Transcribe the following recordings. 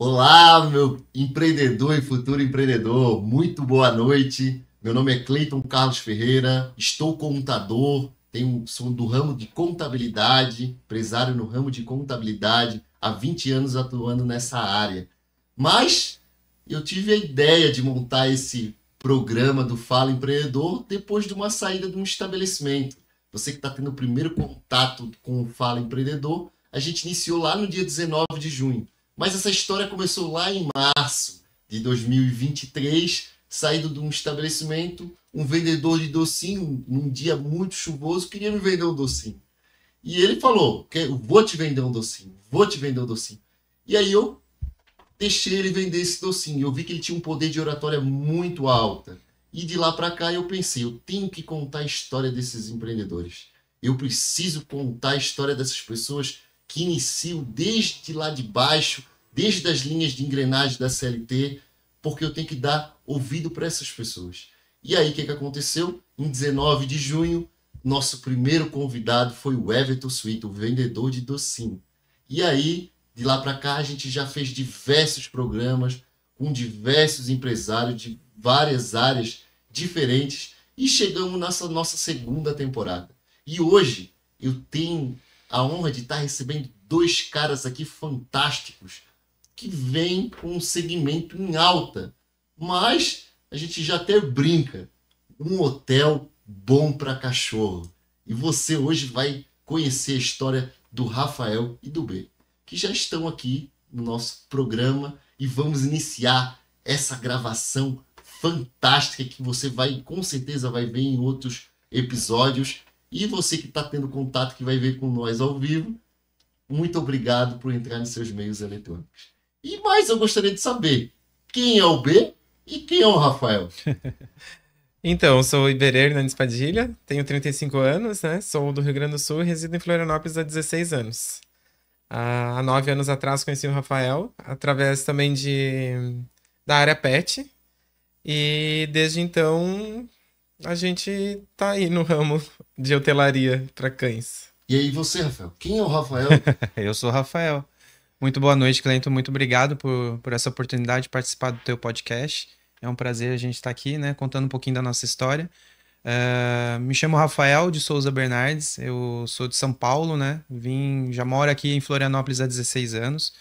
Olá, meu empreendedor e futuro empreendedor, muito boa noite. Meu nome é Cleiton Carlos Ferreira, estou contador, tenho, sou do ramo de contabilidade, empresário no ramo de contabilidade, há 20 anos atuando nessa área. Mas eu tive a ideia de montar esse programa do Fala Empreendedor depois de uma saída de um estabelecimento. Você que está tendo o primeiro contato com o Fala Empreendedor, a gente iniciou lá no dia 19 de junho. Mas essa história começou lá em março de 2023, saindo de um estabelecimento, um vendedor de docinho, num dia muito chuvoso, queria me vender um docinho. E ele falou: Vou te vender um docinho, vou te vender um docinho. E aí eu deixei ele vender esse docinho. Eu vi que ele tinha um poder de oratória muito alta. E de lá para cá eu pensei: eu tenho que contar a história desses empreendedores. Eu preciso contar a história dessas pessoas que iniciam desde lá de baixo desde as linhas de engrenagem da CLT, porque eu tenho que dar ouvido para essas pessoas. E aí, o que, que aconteceu? Em 19 de junho, nosso primeiro convidado foi o Everton Sweet, o vendedor de docinho. E aí, de lá para cá, a gente já fez diversos programas com diversos empresários de várias áreas diferentes e chegamos nessa nossa segunda temporada. E hoje eu tenho a honra de estar recebendo dois caras aqui fantásticos que vem com um segmento em alta. Mas a gente já até brinca. Um hotel bom para cachorro. E você hoje vai conhecer a história do Rafael e do B, que já estão aqui no nosso programa e vamos iniciar essa gravação fantástica que você vai com certeza vai ver em outros episódios e você que está tendo contato que vai ver com nós ao vivo muito obrigado por entrar nos seus meios eletrônicos e mais, eu gostaria de saber quem é o B e quem é o Rafael. então, sou o Iberê Hernandes Padilha, tenho 35 anos, né? Sou do Rio Grande do Sul e resido em Florianópolis há 16 anos. Há nove anos atrás conheci o Rafael, através também de, da área PET. E desde então a gente tá aí no ramo de hotelaria para cães. E aí você, Rafael? Quem é o Rafael? eu sou o Rafael. Muito boa noite, Cleiton. Muito obrigado por, por essa oportunidade de participar do teu podcast. É um prazer a gente estar aqui, né, contando um pouquinho da nossa história. Uh, me chamo Rafael de Souza Bernardes, eu sou de São Paulo, né? Vim, já moro aqui em Florianópolis há 16 anos.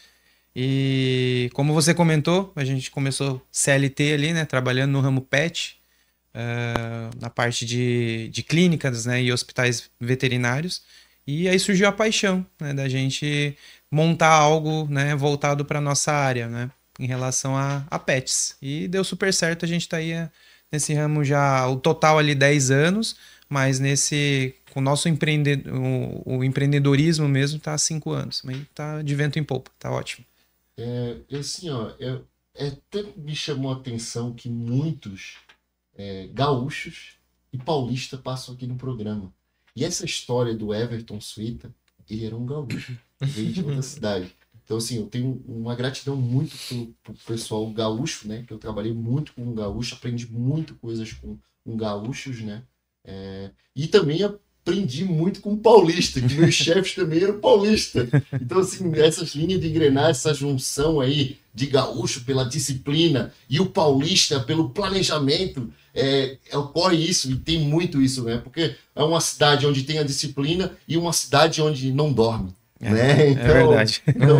E como você comentou, a gente começou CLT ali, né? Trabalhando no ramo PET, uh, na parte de, de clínicas né? e hospitais veterinários. E aí surgiu a paixão né? da gente montar algo né, voltado para nossa área, né? Em relação a, a pets. E deu super certo, a gente está aí é, nesse ramo já, o total ali 10 anos, mas nesse o nosso empreende, o, o empreendedorismo mesmo está há cinco anos, mas está de vento em polpa, está ótimo. É, assim, ó, é, é, tanto me chamou a atenção que muitos é, gaúchos e paulista passam aqui no programa. E essa história do Everton Suíta ele era um gaúcho, veio de outra cidade. Então, assim, eu tenho uma gratidão muito pro, pro pessoal gaúcho, né? Que eu trabalhei muito com um gaúcho, aprendi muito coisas com, com gaúchos, né? É, e também aprendi muito com paulista, que meus chefes também eram paulista. Então, assim, essas linhas de engrenar, essa junção aí, de gaúcho pela disciplina e o paulista pelo planejamento. É, ocorre isso, e tem muito isso, né? Porque é uma cidade onde tem a disciplina e uma cidade onde não dorme. É, né? É então, é verdade. Então,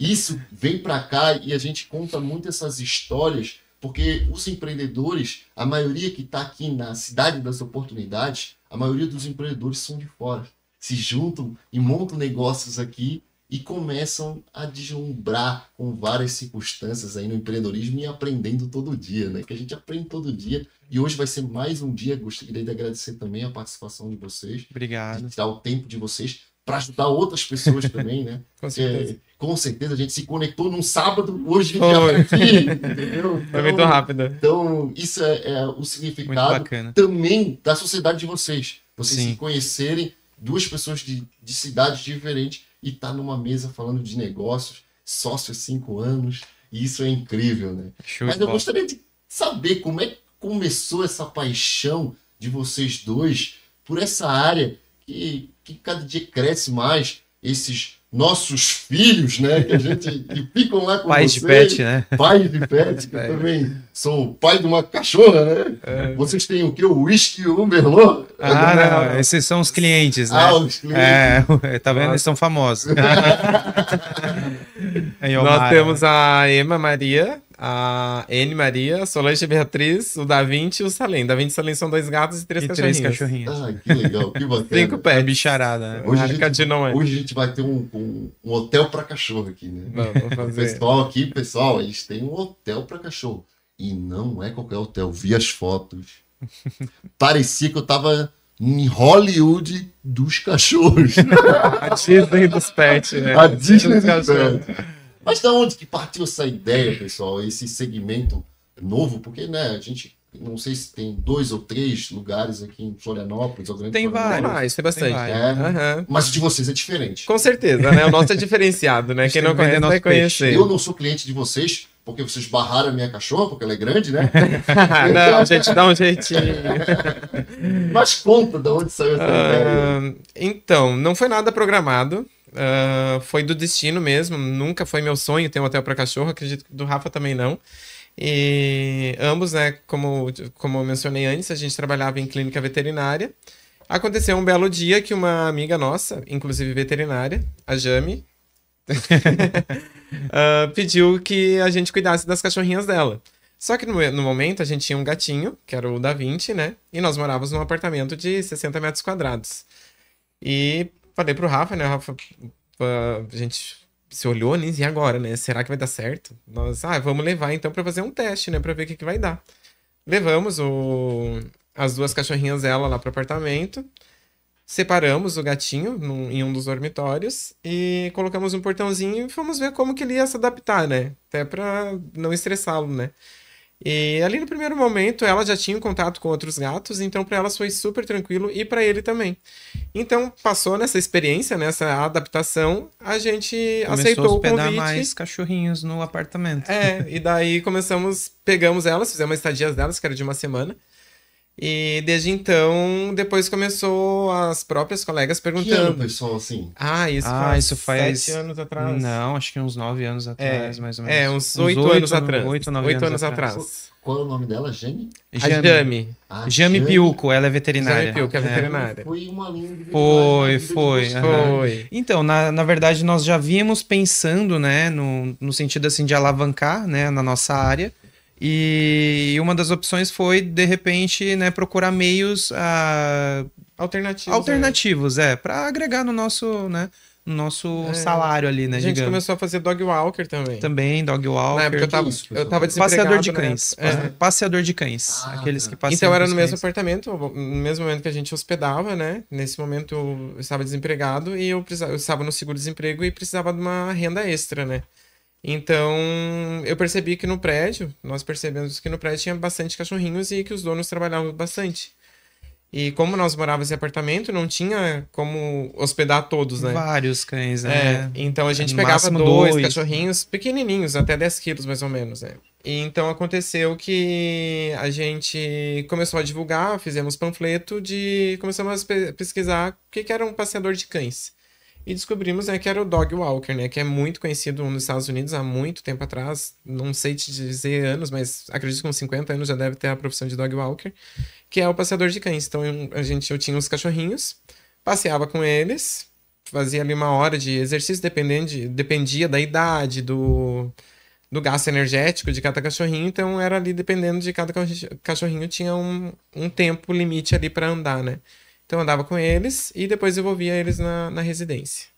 isso vem para cá e a gente conta muito essas histórias, porque os empreendedores, a maioria que está aqui na cidade das oportunidades, a maioria dos empreendedores são de fora. Se juntam e montam negócios aqui e começam a deslumbrar com várias circunstâncias aí no empreendedorismo e aprendendo todo dia, né? Que a gente aprende todo dia. E hoje vai ser mais um dia. Gostaria de agradecer também a participação de vocês. Obrigado. De dar o tempo de vocês para ajudar outras pessoas também, né? com, certeza. É, com certeza. a gente se conectou num sábado, hoje oh. já tá aqui, entendeu? Foi muito rápido. Então, isso é, é o significado também da sociedade de vocês. Vocês Sim. se conhecerem, duas pessoas de, de cidades diferentes, e tá numa mesa falando de negócios, sócios cinco anos, e isso é incrível, né? Show Mas eu gostaria de saber como é que começou essa paixão de vocês dois por essa área que, que cada dia cresce mais, esses nossos filhos, né? Que a gente que ficam lá com pais vocês. Pais de pet, né? Pais de pet, que eu também sou pai de uma cachorra, né? É. Vocês têm o que? O whisky e o merlot? Ah, não, não, esses são os clientes, né? Ah, os clientes. É, tá vendo? Nossa. Eles são famosos. Nós né? temos a Emma Maria, a N Maria, Solange Beatriz, o Da Vinci e o Salem. Da Vinci e Salem são dois gatos e três e cachorrinhos. três cachorrinhos. Ah, que legal, que bacana. Cinco pets. É bicharada. Né? Hoje a, gente, não é. hoje a gente vai ter um, um, um hotel para cachorro aqui, né? Vamos fazer. Pessoal aqui, pessoal, eles têm um hotel para cachorro. E não é qualquer hotel. Vi as fotos. Parecia que eu tava em Hollywood dos cachorros. a Disney dos pets, né? A Disney dos, dos cachorros. Mas da onde que partiu essa ideia, pessoal? Esse segmento novo? Porque, né, a gente não sei se tem dois ou três lugares aqui em Florianópolis ou Grande Tem vários, ah, é tem bastante. Tem vários. É, uhum. Mas de vocês é diferente. Com certeza, né? O nosso é diferenciado, né? Quem não conhece vai conhecer. Peixe. Eu não sou cliente de vocês, porque vocês barraram a minha cachorra, porque ela é grande, né? não, a gente dá um jeitinho. Mas conta de onde saiu essa uh, ideia. Então, não foi nada programado. Uh, foi do destino mesmo. Nunca foi meu sonho ter um hotel para cachorro. Acredito que do Rafa também não. E ambos, né, como, como eu mencionei antes, a gente trabalhava em clínica veterinária. Aconteceu um belo dia que uma amiga nossa, inclusive veterinária, a Jami uh, pediu que a gente cuidasse das cachorrinhas dela. Só que no, no, momento a gente tinha um gatinho, que era o da 20, né? E nós morávamos num apartamento de 60 metros quadrados. E falei pro Rafa, né? O Rafa, a gente se olhou nisso, né, e agora, né? Será que vai dar certo? Nós, ah, vamos levar então para fazer um teste, né? Pra ver o que, que vai dar. Levamos o, as duas cachorrinhas dela lá pro apartamento, separamos o gatinho num, em um dos dormitórios e colocamos um portãozinho e fomos ver como que ele ia se adaptar, né? Até pra não estressá-lo, né? E ali no primeiro momento ela já tinha um contato com outros gatos, então para elas foi super tranquilo e para ele também. Então passou nessa experiência, nessa adaptação, a gente Começou aceitou a hospedar o convite. mais cachorrinhos no apartamento. É, e daí começamos, pegamos elas, fizemos estadias delas, que era de uma semana. E desde então, depois começou as próprias colegas perguntando. Que pessoal, assim? Ah, isso, ah, faz, isso faz sete anos atrás. Não, acho que uns nove anos é, atrás, é, mais ou é, menos. É, uns, uns oito, oito anos atrás. Oito, nove oito anos, anos atrás. atrás. Qual é o nome dela? Jane? Jane. Jame. Ah, Jame Piuco, ela é veterinária. Jame Piuco é, é veterinária. Foi uma linda. Foi, foi. foi. Então, na, na verdade, nós já vínhamos pensando, né, no, no sentido assim de alavancar, né, na nossa área e uma das opções foi, de repente, né, procurar meios a... Ah, alternativos, alternativos é, é para agregar no nosso, né, no nosso é. salário ali, né? A gente digamos. começou a fazer dog walker também. Também, dog walker. Na época eu tava, isso, eu tava Passeador de né? cães. É. Passeador de cães. Ah, aqueles que tá. passeiam Então era no mesmo cães. apartamento, no mesmo momento que a gente hospedava, né? Nesse momento eu estava desempregado e eu, precisava, eu estava no seguro-desemprego e precisava de uma renda extra, né? Então, eu percebi que no prédio, nós percebemos que no prédio tinha bastante cachorrinhos e que os donos trabalhavam bastante. E como nós morávamos em apartamento, não tinha como hospedar todos, né? Vários cães, é, né? É, então a gente no pegava dois, dois, cachorrinhos pequenininhos, até 10 quilos mais ou menos, né? E então aconteceu que a gente começou a divulgar, fizemos panfleto de. Começamos a pesquisar o que, que era um passeador de cães. E descobrimos né, que era o Dog Walker, né, que é muito conhecido nos Estados Unidos há muito tempo atrás, não sei te dizer anos, mas acredito que com 50 anos já deve ter a profissão de Dog Walker, que é o passeador de cães. Então a gente, eu tinha uns cachorrinhos, passeava com eles, fazia ali uma hora de exercício, dependendo dependia da idade, do, do gasto energético de cada cachorrinho, então era ali dependendo de cada cachorrinho, tinha um, um tempo limite ali para andar, né? Então eu andava com eles e depois envolvia eles na, na residência.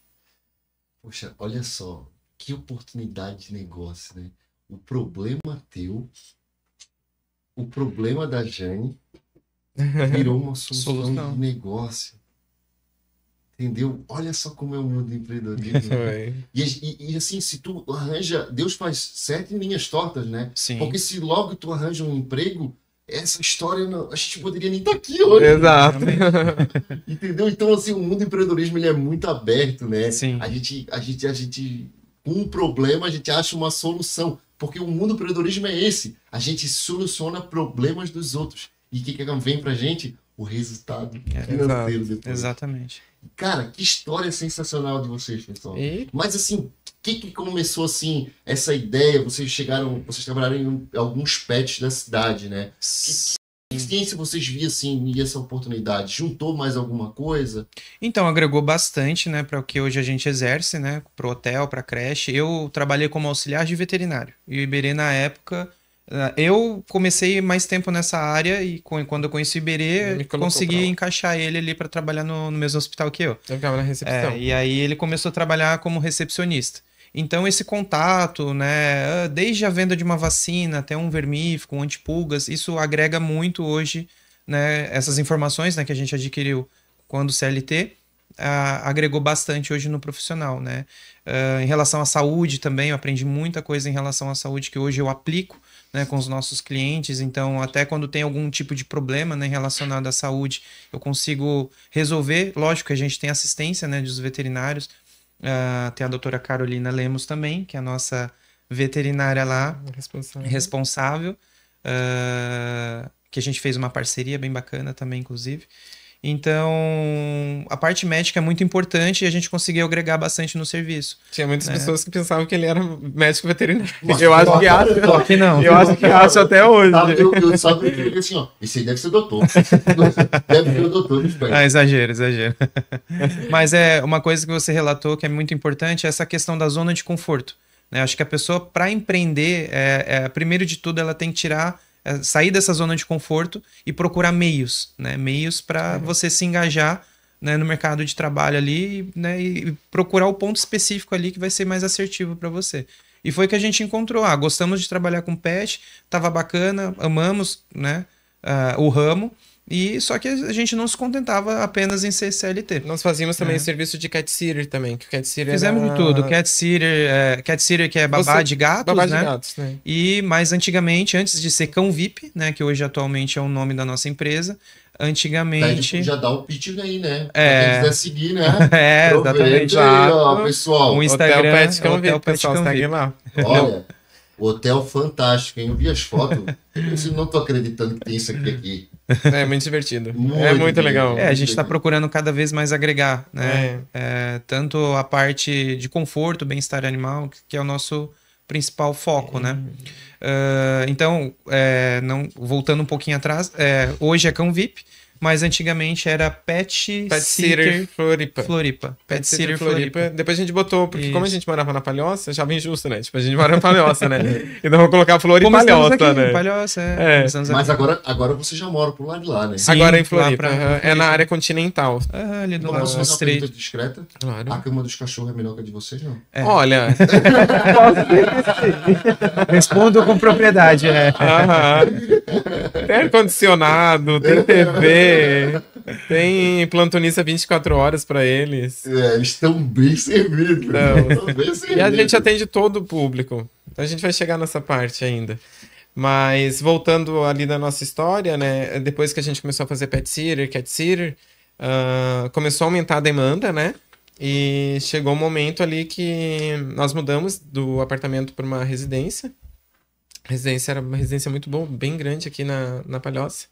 Poxa, olha só, que oportunidade de negócio, né? O problema teu, o problema da Jane virou uma solução, solução. de negócio. Entendeu? Olha só como é o mundo empreendedorismo. Né? e, e, e, assim, se tu arranja. Deus faz sete linhas tortas, né? Sim. Porque se logo tu arranja um emprego, essa história não, a gente poderia nem estar tá aqui hoje. Exato. Entendeu? Então, assim, o mundo do empreendedorismo ele é muito aberto, né? Sim. A gente, a gente, a gente, um problema, a gente acha uma solução. Porque o mundo do empreendedorismo é esse. A gente soluciona problemas dos outros. E o que, que vem pra gente? O resultado é, financeiro depois. Exatamente. Cara, que história sensacional de vocês, pessoal. E... Mas assim, que, que começou assim essa ideia? Vocês chegaram, vocês trabalharam em alguns pets da cidade, né? Que, que vocês viram assim e essa oportunidade? Juntou mais alguma coisa? Então, agregou bastante, né, para o que hoje a gente exerce, né, para hotel, para creche. Eu trabalhei como auxiliar de veterinário e o Iberê na época eh, eu comecei mais tempo nessa área e quando eu conheci o Iberê, consegui encaixar ele ali para trabalhar no, no, mesmo hospital que eu. Ele ficava na recepção. É, e aí ele começou a trabalhar como recepcionista. Então, esse contato, né, ah, desde a venda de uma vacina até um vermífugo, um antipulgas, isso agrega muito hoje né, essas informações né, que a gente adquiriu quando o CLT. Ah, agregou bastante hoje no profissional, né? Uh, em relação à saúde também, eu aprendi muita coisa em relação à saúde que hoje eu aplico né, com os nossos clientes. Então, até quando tem algum tipo de problema né, relacionado à saúde, eu consigo resolver. Lógico que a gente tem assistência né, dos veterinários, Uh, tem a doutora Carolina Lemos também, que é a nossa veterinária lá, responsável, responsável uh, que a gente fez uma parceria bem bacana também, inclusive. Então, a parte médica é muito importante e a gente conseguiu agregar bastante no serviço. Tinha muitas né? pessoas que pensavam que ele era médico veterinário. eu acho que acho. que não. Eu acho que acho até hoje. Tá, eu, eu só eu assim, ó, esse aí deve ser doutor. deve ser o doutor. Ah, exagero, exagero. Mas é uma coisa que você relatou que é muito importante, é essa questão da zona de conforto. Né? Acho que a pessoa, para empreender, é, é, primeiro de tudo, ela tem que tirar é, sair dessa zona de conforto e procurar meios, né? Meios para uhum. você se engajar né, no mercado de trabalho ali né, e procurar o ponto específico ali que vai ser mais assertivo para você. E foi que a gente encontrou. Ah, gostamos de trabalhar com pet, tava bacana, amamos né, uh, o ramo, e só que a gente não se contentava apenas em ser CLT. Nós fazíamos também é. serviço de cat sitter também, que o cat sitter Fizemos era... de tudo, cat sitter, é, cat sitter que é babá Você... de gatos, babá né? de gatos, né? E mais antigamente, antes de ser cão VIP, né, que hoje atualmente é o nome da nossa empresa, antigamente. já dá o pitch aí, né? É. Pra quem quiser seguir, né? É, exatamente. Aí, ó, pessoal. O Instagram, o Pet Convite, Hotel pessoal, segue lá. Olha. Hotel fantástico, hein? Eu vi as fotos. Eu não tô acreditando que tem isso aqui. aqui. É muito divertido. Muito é muito legal. É, a gente está procurando cada vez mais agregar, né? É. É, tanto a parte de conforto, bem-estar animal, que é o nosso principal foco, né? é. né? Uh, então, é, não, voltando um pouquinho atrás, é, hoje é Cão VIP, mas antigamente era Pet, Pet Floripa. Floripa. Pet, Pet Floripa. Floripa. Depois a gente botou, porque Isso. como né? tipo, a gente morava na Palhoça, já vem justo, né? Tipo, a gente mora na Palhoça, né? então vamos colocar Floripa e Palhoça, aqui, né? Palhoça, é. é. Mas agora, agora você já mora pro lado de lá, né? Sim, agora é em Floripa. Pra, uhum. É na área continental. Ah, ali do lado. Posso fazer uma discreta? Claro. A cama dos cachorros é melhor que a de vocês, não? É. Olha... Respondo com propriedade, é. Tem ar-condicionado, tem TV... tem plantonista 24 horas para eles. É, eles estão bem servidos. bem E a gente atende todo o público. Então a gente vai chegar nessa parte ainda. Mas voltando ali da nossa história, né? Depois que a gente começou a fazer pet sitter, cat sitter, uh, começou a aumentar a demanda, né? E chegou um momento ali que nós mudamos do apartamento para uma residência. A residência era uma residência muito boa, bem grande aqui na, na Palhoça.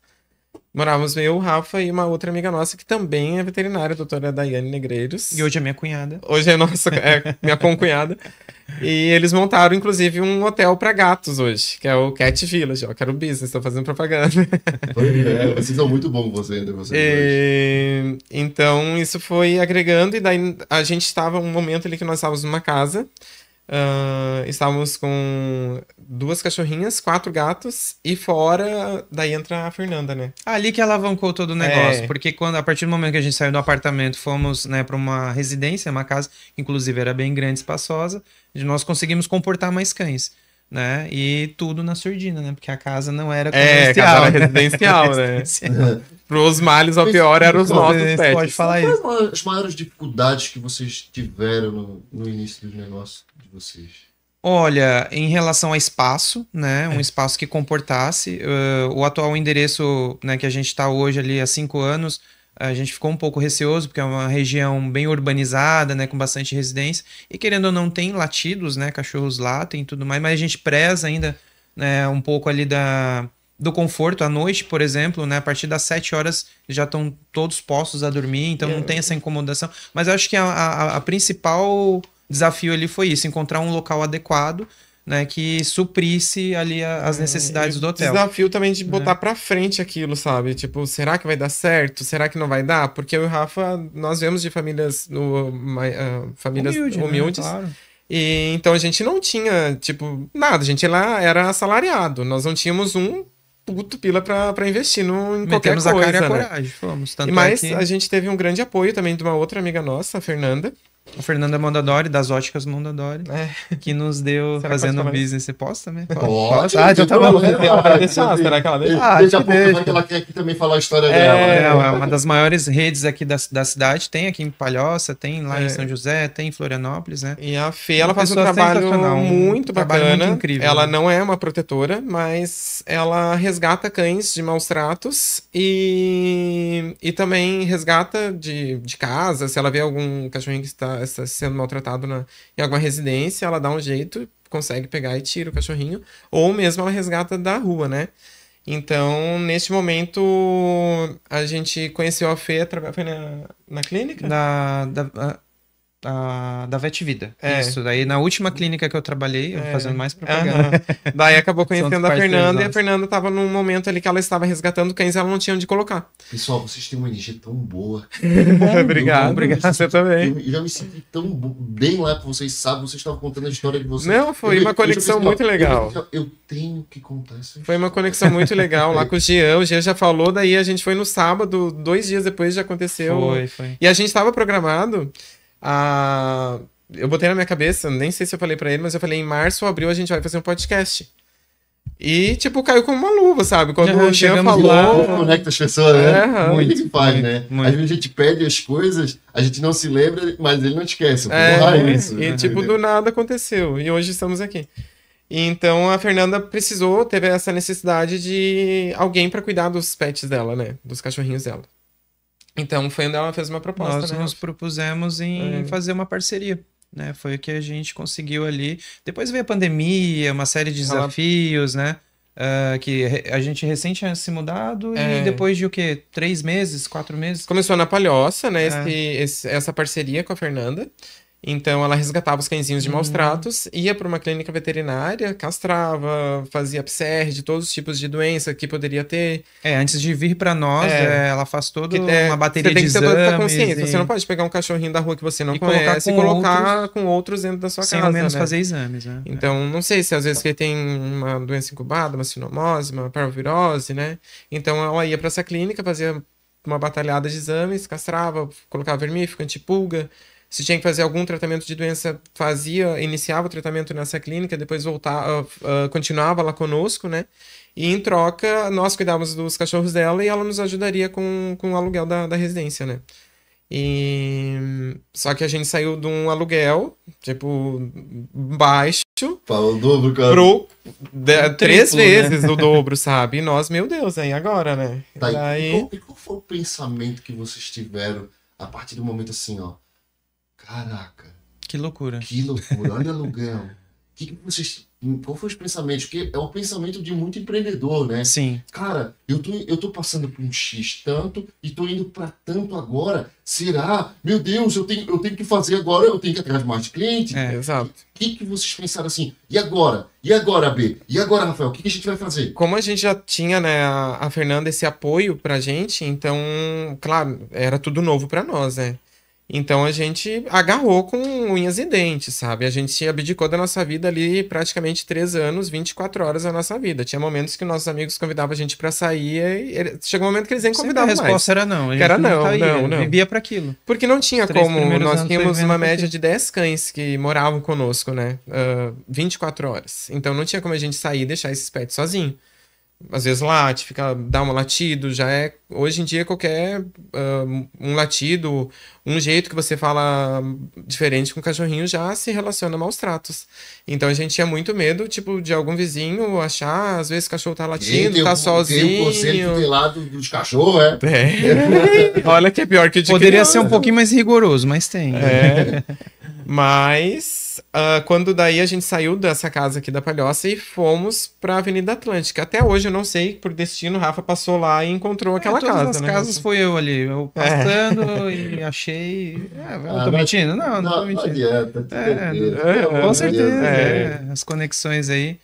Morávamos eu, o Rafa e uma outra amiga nossa que também é veterinária, a doutora Daiane Negreiros. E hoje é minha cunhada. Hoje é nossa, é minha concunhada. E eles montaram, inclusive, um hotel para gatos hoje, que é o Cat Village. Ó, quero business, estou fazendo propaganda. É, vocês são muito bons, você, né, vocês e... Então, isso foi agregando, e daí a gente estava um momento ali que nós estávamos numa casa. Uh, estávamos com duas cachorrinhas, quatro gatos, e fora daí entra a Fernanda, né? Ali que alavancou todo o negócio, é. porque quando a partir do momento que a gente saiu do apartamento, fomos né, para uma residência, uma casa, inclusive era bem grande, espaçosa, nós conseguimos comportar mais cães. Né? E tudo na surdina, né? Porque a casa não era É, era residencial, né? residencial. né? Para os males, ao pior, eram os nossos pets. Pode falar isso. Quais as maiores dificuldades que vocês tiveram no, no início do negócio? vocês? Olha, em relação a espaço, né? Um é. espaço que comportasse. Uh, o atual endereço né, que a gente está hoje ali há cinco anos, a gente ficou um pouco receoso, porque é uma região bem urbanizada, né? Com bastante residência. E querendo ou não, tem latidos, né? Cachorros latem e tudo mais, mas a gente preza ainda né, um pouco ali da, do conforto à noite, por exemplo, né? A partir das 7 horas já estão todos postos a dormir, então não é tem essa incomodação. Mas eu acho que a, a, a principal desafio ali foi isso, encontrar um local adequado né, que suprisse ali as é, necessidades é, do hotel. Desafio também de botar é. para frente aquilo, sabe? Tipo, será que vai dar certo? Será que não vai dar? Porque eu e o Rafa, nós vemos de famílias no, uh, famílias Humilde, né? humildes. Né? Claro. E então a gente não tinha, tipo, nada, a gente lá era assalariado. Nós não tínhamos um puto pila para investir no, em Metemos qualquer coisa. A cara e a né? coragem, fomos. Tanto Mas é que... a gente teve um grande apoio também de uma outra amiga nossa, a Fernanda, a Fernanda é Mondadori, das óticas Mondadori, é. que nos deu será fazendo um business. Você posta também? Pode. Pode. Ah, então tá bom. Tá será que ela deixa? Ah, deixa a pouco que ela quer aqui também falar a história é, dela. Né? É, uma das maiores redes aqui da, da cidade. Tem aqui em Palhoça, tem lá é. em São José, tem em Florianópolis, né? E a Fê, ela faz um trabalho muito um bacana. Trabalho muito incrível, ela né? não é uma protetora, mas ela resgata cães de maus tratos e, e também resgata de, de casa, se ela vê algum cachorrinho que está está, sendo maltratado na, em alguma residência, ela dá um jeito, consegue pegar e tira o cachorrinho, ou mesmo ela resgata da rua, né? Então, neste momento, a gente conheceu a Fê, foi na, na clínica? Na, da, a, da Vete É. Isso, daí na última clínica que eu trabalhei, eu é. fazendo mais propaganda. Uhum. daí acabou conhecendo a Fernanda e a Fernanda estava num momento ali que ela estava resgatando cães e ela não tinha onde colocar. Pessoal, vocês têm uma energia tão boa. obrigado, obrigado, você também. Eu já me senti tão bem lá com vocês, sabe? Vocês estavam contando a história de vocês. Não, foi eu, uma conexão muito legal. Eu, tenho que contar isso. Foi uma conexão muito legal lá com o Jean. O Jean já falou, daí a gente foi no sábado, dois dias depois já aconteceu. Foi, foi. E a gente estava programado ah, eu botei na minha cabeça, nem sei se eu falei para ele, mas eu falei, em março ou abril a gente vai fazer um podcast. E, tipo, caiu como uma luva, sabe? Quando Já, o Jean falou. conecta as pessoas, né? muito faz, né? Às vezes a gente pede as coisas, a gente não se lembra, mas ele não esquece. É, é isso, e, né? tipo, do nada aconteceu. E hoje estamos aqui. Então a Fernanda precisou, teve essa necessidade de alguém para cuidar dos pets dela, né? Dos cachorrinhos dela. Então foi onde ela fez uma proposta. Nós né? nos propusemos em é. fazer uma parceria. Né? Foi o que a gente conseguiu ali. Depois veio a pandemia, uma série de desafios, ela... né? Uh, que a gente recente tinha se mudado é. e depois de o quê? Três meses, quatro meses? Começou na Palhoça, né? É. Esse, esse, essa parceria com a Fernanda. Então ela resgatava os cãezinhos de maus hum. tratos, uhum. ia para uma clínica veterinária, castrava, fazia PCR de todos os tipos de doença que poderia ter. É, antes de vir para nós, é. é, ela faz toda é, uma bateria você tem de que ter exames. Toda E... Você não pode pegar um cachorrinho da rua que você não e conhece colocar com e colocar outros, com outros dentro da sua sem casa. Sem menos né? fazer exames, né? Então, não sei se às vezes que tem uma doença incubada, uma sinomose, uma parvovirose, né? Então ela ia para essa clínica, fazia uma batalhada de exames, castrava, colocava vermífugo, antipulga se tinha que fazer algum tratamento de doença, fazia, iniciava o tratamento nessa clínica, depois voltava, uh, uh, ah, continuava lá conosco, né? E em troca, nós cuidávamos dos cachorros dela e ela nos ajudaria com, com o aluguel da, da residência, né? E... Só que a gente saiu de um aluguel, tipo, baixo. Fala o dobro, cara. Pro... De... três né? vezes né? o dobro, sabe? E nós, meu Deus, aí agora, né? Tá, Daí... e, qual, e qual foi o pensamento que vocês tiveram a partir do momento assim, ó? Caraca. Que loucura. Que loucura. Olha o aluguel. que, que vocês, qual foi os pensamentos? Porque é um pensamento de muito empreendedor, né? Sim. Cara, eu tô, eu tô passando por um X tanto e tô indo para tanto agora. Será? Meu Deus, eu tenho, eu tenho que fazer agora, eu tenho que atrás de mais clientes. É, exato. O que, que vocês pensaram assim? E agora? E agora, B? E agora, Rafael? O que, que a gente vai fazer? Como a gente já tinha, né, a, a Fernanda, esse apoio pra gente, então, claro, era tudo novo para nós, né? Então a gente agarrou com unhas e dentes, sabe? A gente abdicou da nossa vida ali praticamente três anos, 24 horas da nossa vida. Tinha momentos que nossos amigos convidavam a gente para sair e chegou um momento que eles nem convidavam mais. a resposta mais. era não. A gente era não, não, saía, não, não. Vivia para aquilo. Porque não tinha como. Nós tínhamos uma média de 10 cães que moravam conosco, né? Uh, ah, 24 horas. Então não tinha como a gente sair e deixar esses pets sozinhos às vezes late, fica, dá um latido, já é. Hoje em dia, qualquer uh, um latido, um jeito que você fala diferente com o cachorrinho já se relaciona a maus tratos. Então a gente tinha muito medo, tipo, de algum vizinho achar, às vezes o cachorro tá latindo, tá tem, tá sozinho. Tem o um conselho tutelado dos cachorros, é? Olha que é pior que o de Poderia criança. ser um pouquinho mais rigoroso, mas tem. É. mas uh, quando daí a gente saiu dessa casa aqui da Palhoça e fomos pra Avenida Atlântica. Até hoje eu não sei, por destino, Rafa passou lá e encontrou é, aquela todas casa. Todas as né? casas foi eu ali, eu é. passando e achei. É, eu ah, tô mentindo? Não, não, não tô mentindo. Adianta, é, é, é, com certeza. as conexões aí.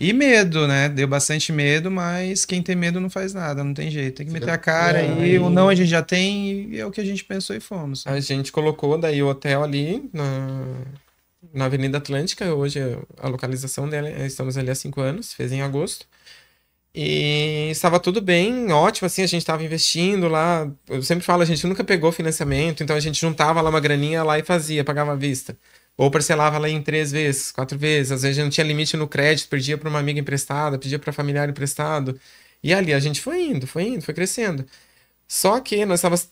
E medo, né? Deu bastante medo, mas quem tem medo não faz nada, não tem jeito. Tem que meter a cara é, e o não a gente já tem e é o que a gente pensou e fomos. A gente colocou daí o hotel ali na, na Avenida Atlântica. Hoje a localização dela, é, estamos ali há cinco anos, fez em agosto. E estava tudo bem, ótimo, assim, a gente estava investindo lá. Eu sempre falo, a gente nunca pegou financiamento, então a gente juntava lá uma graninha lá e fazia, pagava à vista. Ou parcelava lá em três vezes, quatro vezes. Às vezes não tinha limite no crédito, pedia para uma amiga emprestada, pedia para familiar emprestado. E ali a gente foi indo, foi indo, foi crescendo. Só que nós estávamos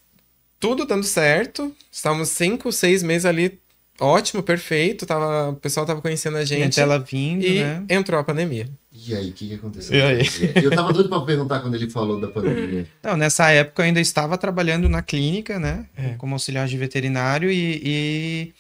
tudo dando certo, estávamos cinco, seis meses ali ótimo, perfeito, tava, o pessoal tava conhecendo a gente. E ela vindo, e né? entrou a pandemia. E aí, o que, que aconteceu? E aí? Eu tava doido pra perguntar quando ele falou da pandemia. Não, nessa época eu ainda estava trabalhando na clínica, né? É. Como auxiliar de veterinário e... e...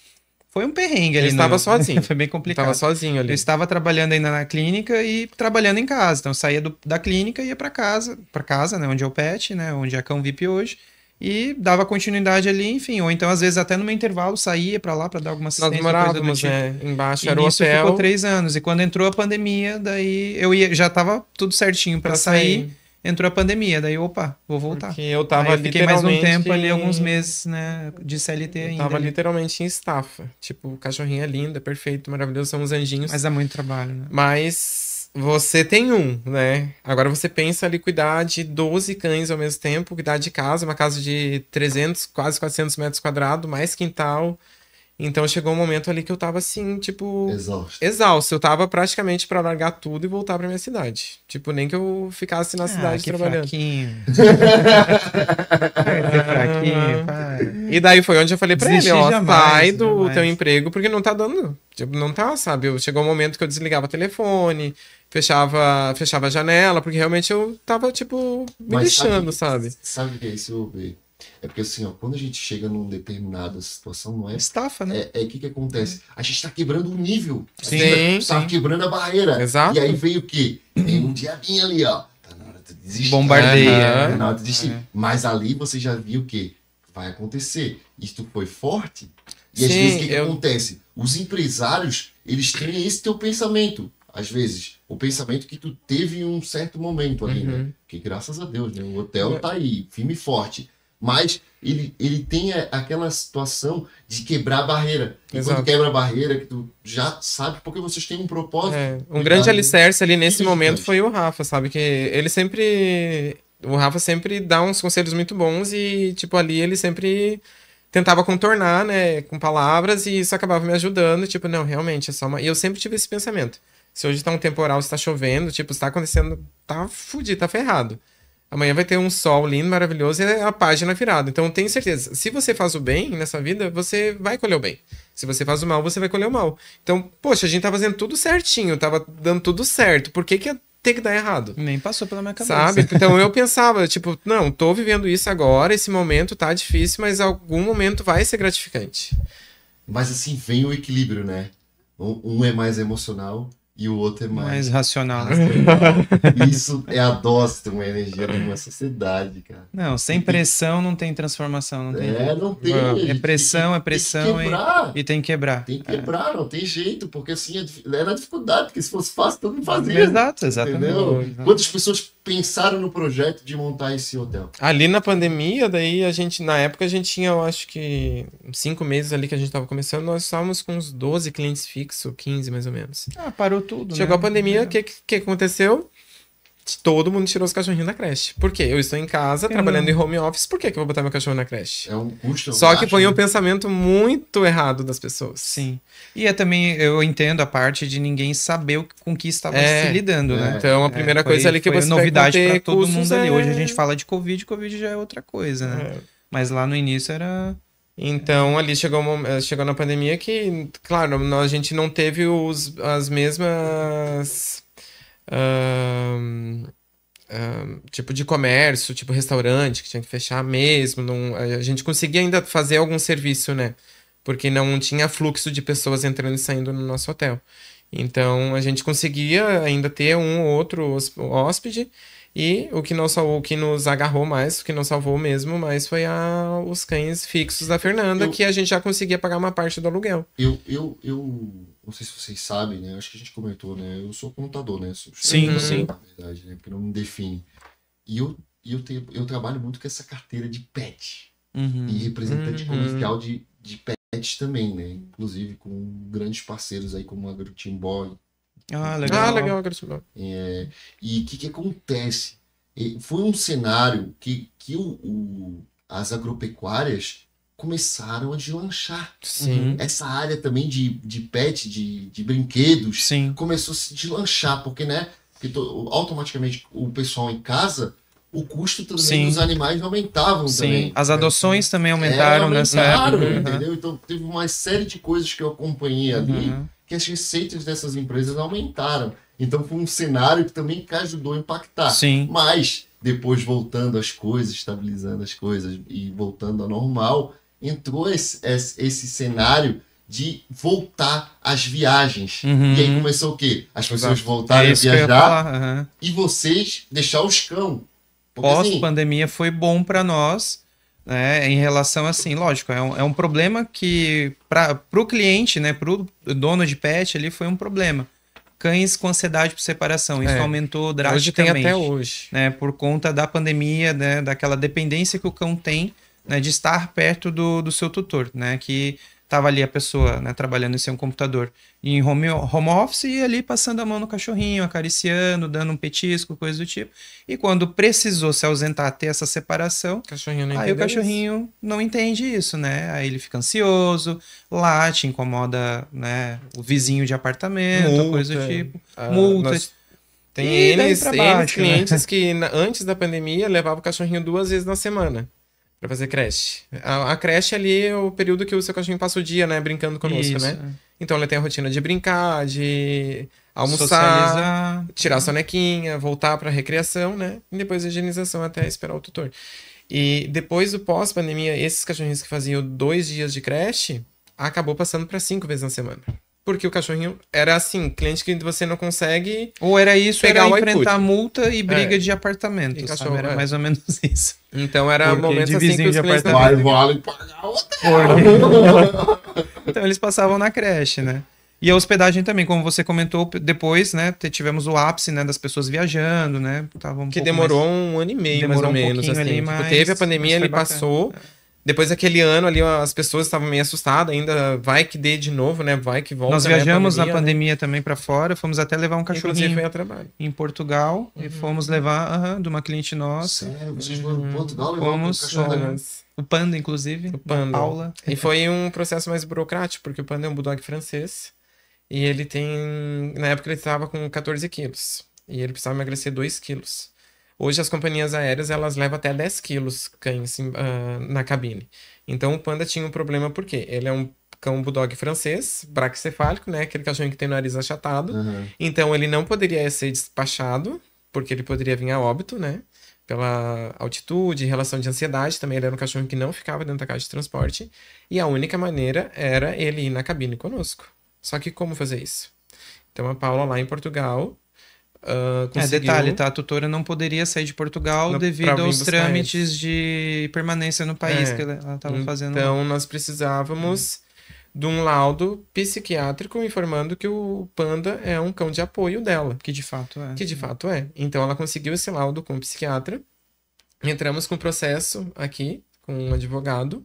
Foi um perrengue ali. Eu estava no... sozinho. Foi bem complicado. Estava sozinho ali. Eu estava trabalhando ainda na clínica e trabalhando em casa. Então eu saía do, da clínica e ia para casa, para casa, né, onde é o pet, né, onde é a Cão VIP hoje e dava continuidade ali, enfim, ou então às vezes até no meu intervalo saía para lá para dar alguma assistência. Nós morávamos, tipo. né, embaixo, e era o hotel. ficou três anos, e quando entrou a pandemia, daí eu ia, já tava tudo certinho para sair. sair entrou a pandemia, daí opa, vou voltar. Porque eu tava aí eu fiquei mais um tempo ali, alguns meses, né, de CLT ainda. tava ali. literalmente em estafa. Tipo, cachorrinha linda, perfeito, maravilhoso, são uns anjinhos. Mas dá é muito trabalho, né? Mas você tem um, né? Agora você pensa ali cuidar de 12 cães ao mesmo tempo, cuidar de casa, uma casa de 300, quase 400 metros quadrados, mais quintal, então chegou um momento ali que eu tava assim, tipo. Exausto. Exausto. Eu tava praticamente para largar tudo e voltar pra minha cidade. Tipo, nem que eu ficasse na ah, cidade que trabalhando. Fraquinho. é, fraquinho, pai. e daí foi onde eu falei pra Desistir ele, ó, jamais, sai do jamais. teu emprego, porque não tá dando. Tipo, não tá, sabe? Eu, chegou um momento que eu desligava o telefone, fechava, fechava a janela, porque realmente eu tava, tipo, me Mas lixando, sabe? Sabe o que é isso, é porque assim, ó, quando a gente chega numa determinada situação, não é? Estafa, né? É o é, que, que acontece? A gente está quebrando o nível. Sim, a está quebrando a barreira. Exato. E aí vem o quê? Tem um diabinho ali, ó. Tá na hora de desistir. Bombardeia. Tá na hora de desistir. É. Mas ali você já viu o quê? Vai acontecer. Isso foi forte. E Sim, às vezes o que, eu... acontece? Os empresários, eles têm esse teu pensamento às vezes, o pensamento que tu teve em um certo momento ali, né? uhum. né? Que graças a Deus, né? O hotel é tá aí, firme e forte mas ele, ele tem aquela situação de quebrar a barreira. E quando quebra a barreira, que tu já sabe porque vocês têm um propósito. É, um grande alicerce ali nesse momento foi o Rafa, sabe? Que ele sempre. O Rafa sempre dá uns conselhos muito bons e, tipo, ali ele sempre tentava contornar, né, com palavras e isso acabava me ajudando. Tipo, não, realmente é só uma. E eu sempre tive esse pensamento. Se hoje tá um temporal, está chovendo, tipo, está acontecendo, tá fudido, tá ferrado. Amanhã vai ter um sol lindo, maravilhoso, e é a página virada. Então, tenho certeza. Se você faz o bem nessa vida, você vai colher o bem. Se você faz o mal, você vai colher o mal. Então, poxa, a gente tá fazendo tudo certinho, tava dando tudo certo. Por que que ter que dar errado? Nem passou pela minha cabeça. Sabe? Então, eu pensava, tipo, não, tô vivendo isso agora, esse momento tá difícil, mas algum momento vai ser gratificante. Mas assim, vem o equilíbrio, né? Um é mais emocional e o outro é mais, mais racional. Isso é a dose de uma energia de uma sociedade, cara. Não, sem pressão não tem transformação. Não tem é, não tem. É pressão, é pressão tem é e, e, tem que quebrar. Tem que é. quebrar, é. não tem jeito, porque assim é era dificuldade, porque se fosse fácil todo mundo fazia. Exato, exatamente. Entendeu? Exatamente. Quantas pessoas pensaram no projeto de montar esse hotel? Ali na pandemia, daí a gente, na época a gente tinha, eu acho que cinco meses ali que a gente estava começando, nós estávamos com uns 12 clientes fixos, 15 mais ou menos. Ah, parou tudo. Chegou né? a pandemia, o é. que, que aconteceu? todo mundo tirou os cachorrinhos da creche. Por quê? Eu estou em casa, trabalhando em home office, por que, que eu vou botar meu cachorro na creche? É um custo. É Só que põe né? um pensamento muito errado das pessoas. Sim. E é também, eu entendo a parte de ninguém saber com que estava é, se lidando, né? é, né? Então, a primeira é, coisa ali que foi você novidade para todo mundo ali. É Hoje a gente fala de Covid, Covid já é outra coisa, né? É. Mas lá no início era... Então, ali chegou, eh, chegou na pandemia que, claro, a gente não teve os, as mesmas tipo de comércio, tipo restaurante que tinha que fechar mesmo. Não, a gente conseguia ainda fazer algum serviço, né? Porque não tinha fluxo de pessoas entrando e saindo no nosso hotel. Então a gente conseguia ainda ter um ou outro hóspede. E o que não salvou, o que nos agarrou mais, o que não salvou mesmo mais foi a, os cães fixos da Fernanda, eu, que a gente já conseguia pagar uma parte do aluguel. Eu, eu, eu não sei se vocês sabem, né? Acho que a gente comentou, né? Eu sou contador, né? Sou sim, contador, sim. Na verdade, né? Porque não me define. E eu, eu, tenho, eu trabalho muito com essa carteira de pet. Uhum. E representante uhum. comercial de, de pets também, né? Inclusive com grandes parceiros aí, como a Agrotimbó. Ah, ah, legal. Ah, legal, Agrotimbó. É, e o que, que acontece? Foi um cenário que, que o, o as agropecuárias começaram a deslanchar. Sim. Uhum. Essa área também de, de pet, de, de brinquedos, Sim. começou a se deslanchar, porque, né? Porque automaticamente o pessoal em casa, o custo também Sim. dos animais aumentava. Sim. Também, As adoções também aumentaram, é, aumentaram nessa época. Entendeu? Então teve uma série de coisas que eu acompanhei ali. Uhum que as receitas dessas empresas aumentaram. Então foi um cenário que também ajudou a impactar. Sim. Mas depois voltando as coisas, estabilizando as coisas e voltando ao normal, entrou esse, esse cenário de voltar às viagens. Uhum. E aí começou o quê? As pessoas Exato. voltaram é a viajar uhum. e vocês deixar os cão. Assim, Pós-pandemia assim... foi bom para nós, né? Em relação assim, lógico, é um, é um problema que para o cliente, né? Para o dono de pet ali foi um problema. Cães com ansiedade por separação, isso é. aumentou drasticamente. Hoje tem até hoje. Né? Por conta da pandemia, né? daquela dependência que o cão tem né, de estar perto do, do seu tutor, né, que estava ali a pessoa né, trabalhando em seu computador em home, home office e ali passando a mão no cachorrinho, acariciando, dando um petisco, coisa do tipo. E quando precisou se ausentar, ter essa separação, cachorrinho não aí o cachorrinho isso. não entende isso, né? Aí ele fica ansioso, late, incomoda né, o vizinho de apartamento, Multa. coisa do é. tipo. Ah, multas. Nós... Tem eles, baixo, eles né? clientes que antes da pandemia levavam o cachorrinho duas vezes na semana. Pra fazer creche. A, a, creche ali é o período que o seu cachorrinho passa o dia, né? Brincando conosco, Isso, né? É. Então ele tem a rotina de brincar, de almoçar, Socializar. tirar a sonequinha, voltar pra recreação, né? E depois a higienização até esperar o tutor. E depois do pós-pandemia, esses cachorrinhos que faziam dois dias de creche, acabou passando para cinco vezes na semana. Porque o cachorrinho era assim, cliente que você não consegue. Ou era isso, pegar era enfrentar multa e é. briga é. de apartamento. cachorro, Era é. mais ou menos isso. Então era Porque de assim que os de apartamento. Vale pagar o Então eles passavam na creche, né? E a hospedagem também, como você comentou depois, né? Tivemos o ápice né, das pessoas viajando, né? Tava um que demorou mais... um ano e meio, demorou mais ou um menos. Assim. Ali, tipo, mas... Teve a pandemia, ele passou. É. Depois daquele ano ali, as pessoas estavam meio assustadas ainda. Vai que dê de novo, né? Vai que volta. Nós né, viajamos né? pandemia, na pandemia né? também para fora, fomos até levar um cachorrinho em Portugal uhum. e fomos levar de uma cliente nossa. Vocês foram uhum. Portugal levar fomos, um cachorro? O Panda, inclusive. O Panda. Paula. E foi um processo mais burocrático, porque o Panda é um bulldog francês. E ele tem. Na época ele estava com 14 quilos. E ele precisava emagrecer 2 quilos. Hoje as companhias aéreas elas levam até 10 quilos cães uh, na cabine. Então o panda tinha um problema porque ele é um cão bulldog francês, braquicefálico, né? Aquele cachorro que tem o nariz achatado. Uhum. Então ele não poderia ser despachado, porque ele poderia vir a óbito, né? Pela altitude, relação de ansiedade também. Ele era um cachorro que não ficava dentro da caixa de transporte. E a única maneira era ele ir na cabine conosco. Só que como fazer isso? Então a Paula lá em Portugal Uh, conseguiu... É, detalhe, tá? A tutora não poderia sair de Portugal não, devido aos trâmites de permanência no país é. que ela estava fazendo. Então, nós precisávamos de um laudo psiquiátrico informando que o panda é um cão de apoio dela. Que de fato é. Que de fato é. Então, ela conseguiu esse laudo com o psiquiatra. Entramos com o processo aqui, com um advogado.